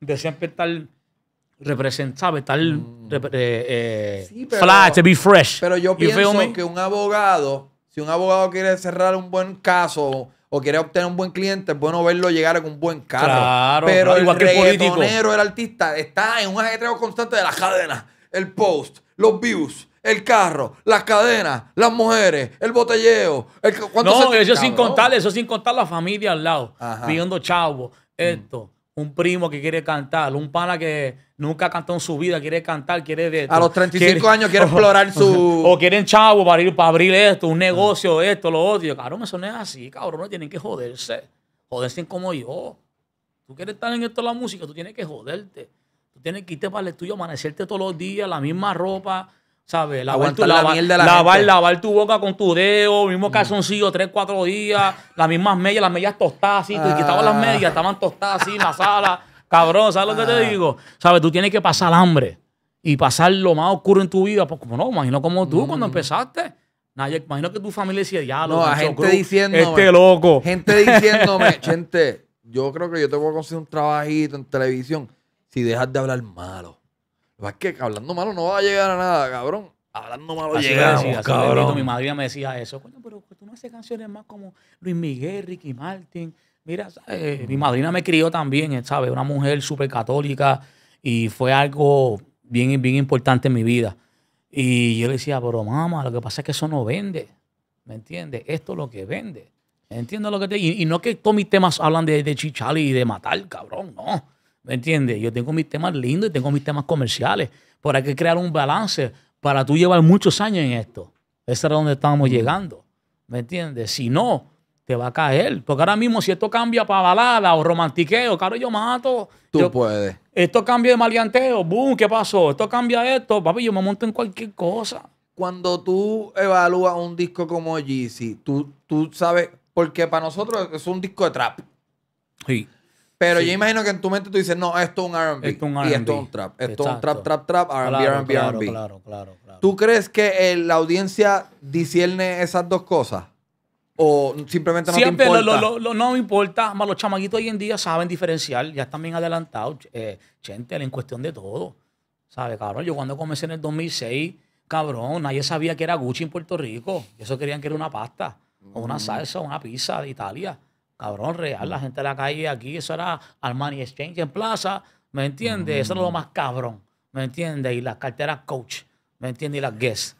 De siempre estar representado, estar mm. eh, eh, flash, to be fresh. Pero yo pienso que un abogado, si un abogado quiere cerrar un buen caso o quiere obtener un buen cliente, es bueno verlo llegar con un buen carro. pero el igual el artista, está en un ajetreo constante de la cadenas el post, los views, el carro, las cadenas, las mujeres, el botelleo. no, eso sin contar, eso sin contar la familia al lado, pidiendo chavo, mm. esto. Un primo que quiere cantar, un pana que nunca cantó en su vida, quiere cantar, quiere A los 35 años quiere [LAUGHS] explorar su. [LAUGHS] O quieren chavo para ir para abrir esto, un mm. negocio, esto, lo otro. caro cabrón, eso no así, cabrón, no tienen que joderse. Joderse como yo. Tú quieres estar en esto la música, tú tienes que joderte tienes que irte para el estudio, amanecerte todos los días, la misma ropa, ¿sabes? Lavar, tu, la la lavar, tu boca con tu dedo, mismo mm. calzoncillo, tres, cuatro días, las mismas medias, las medias tostadas así, quitabas las ah. medias, estaban tostadas así en la sala. Cabrón, ¿sabes lo que te ah. digo? ¿Sabes? Tú tienes que pasar hambre y pasar lo más oscuro en tu vida. Pues, como no, imagino como tú mm. cuando empezaste. Nadie, imagino que tu familia decía diálogo. No, gente Este loco. Gente diciéndome, [LAUGHS] gente, yo creo que yo te voy conseguir un trabajito en televisión si dejas de hablar malo. que hablando malo no va a llegar a nada, cabrón. Hablando malo llegamos, cabrón. mi madrina me decía eso. pero tú no haces canciones más como Luis Miguel, Ricky Martin. Mira, eh, mi madrina me crió también, eh, ¿sabes? Una mujer súper católica y fue algo bien, bien importante en mi vida. Y yo le decía, pero mamá, lo que pasa es que eso no vende. ¿Me entiendes? Esto es lo que vende. Entiendo lo que te... Y, y no que todos mis temas hablan de, de chichali y de matar, cabrón, no. ¿Me entiendes? Yo tengo mis temas lindos y tengo mis temas comerciales. Pero hay que crear un balance para tú llevar muchos años en esto. Eso era donde estábamos llegando. ¿Me entiendes? Si no, te va a caer. Porque ahora mismo, si esto cambia para balada o romantiqueo, claro, yo mato. Tú puedes. Esto cambia de maleanteo, boom, ¿qué pasó? Esto cambia esto, papi, yo me monto en cualquier cosa. Cuando tú evalúas un disco como Jeezy, tú, tú sabes, porque para nosotros es un disco de trap. Sí. Pero yo imagino que en tu mente tú dices, no, esto es un R&B. Esto es Y esto es un trap. Esto es un trap, trap, trap, R&B, R&B, R&B. Claro, claro, claro, ¿Tú crees que eh, la audiencia discierne esas dos cosas? ¿O simplemente no importa? no me importa. Más los chamaguitos hoy en día saben diferenciar. Ya están bien adelantados. Eh, gente, en cuestión de todo. ¿Sabes, cabrón? Yo cuando comencé en el 2006, cabrón, nadie sabía que era Gucci en Puerto Rico. Eso querían que era una pasta. O una mm. salsa, o una pizza de Italia cabrón, real, la gente de la calle aquí, eso era Money Exchange en Plaza, ¿me entiendes? Eso era lo mm. más cabrón, ¿me entiendes? Y las carteras Coach, ¿me entiendes? Y las guests.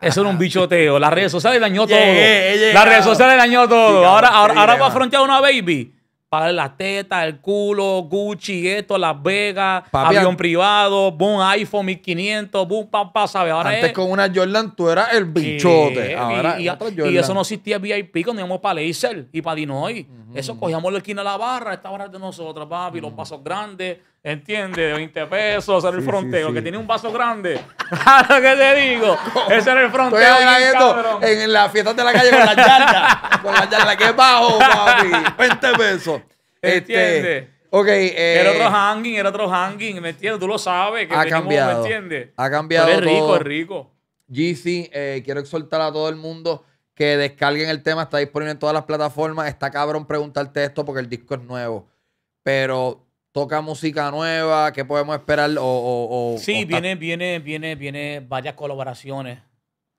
Eso era un bichoteo. Las redes sociales dañó todo. las redes sociales dañó todo. ahora ahora, ahora va a una baby. Para la teta, el culo, Gucci, esto, Las Vegas, avión privado, boom, iPhone 1500, boom, papá sabe sabe Ahora Antes con una Jordan tú eras el bichote. y, eso no existía VIP cuando íbamos para Laser y para Dinoy. Eso mm. cogíamos la esquina de la barra, esta barra de nosotros, papi, los mm. vasos grandes, ¿entiendes? De 20 pesos, era el fronteo, que tiene un vaso grande. lo [LAUGHS] que te digo, ese era el fronteo. Estoy en las fiestas de la calle con la charla, con la charla, que es bajo, papi, 20 pesos. ¿Entiendes? Este, ok. Okay, eh, era otro hanging, era otro hanging, ¿me entiendes? Tú lo sabes. ha cambiado. ¿Me entiendes? Ha cambiado. Pero es rico, es rico. GC, eh, quiero exhortar a todo el mundo que descarguen el tema. Está disponible en todas las plataformas. Está cabrón preguntarte esto porque el disco es nuevo. Pero toca música nueva. ¿Qué podemos esperar? O, sí, viene, viene, viene, viene varias colaboraciones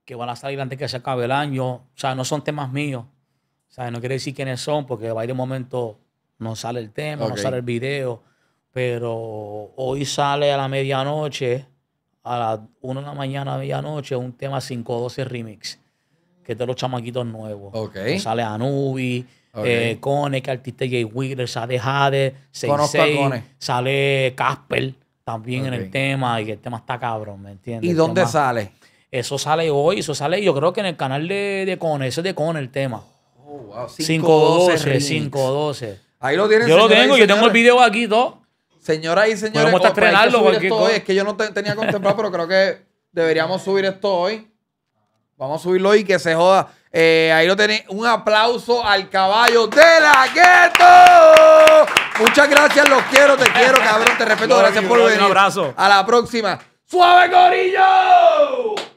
que van a salir antes que se acabe el año. O sea, no son temas míos. O sea, no quiere decir quiénes son porque va a ir de momento no sale el tema, no sale el video. Pero hoy sale a la medianoche, a las 1 de la mañana, a medianoche, un tema 512 remix que es de los chamaquitos nuevos. Sale Anubi, eh, Cone, que artista Jay Wheeler, sale Jade, sale Casper también en el tema y que el tema está cabrón, ¿me entiendes? ¿Y dónde sale? Eso sale hoy, eso sale yo creo que en el canal de, de Cone, ese es de Cone el tema. Oh, 512, 512. Ahí lo tienen. Yo lo tengo, yo tengo el video aquí todo. Señoras y señores, cómo hoy. Es que yo no tenía contemplado, pero creo que deberíamos subir esto hoy. Vamos a subirlo y que se joda. Eh, ahí lo tenéis. Un aplauso al caballo de la gueto. Muchas gracias, los quiero, te quiero, cabrón, te respeto. Gracias por venir. Un abrazo. A la próxima. ¡Suave, gorillo!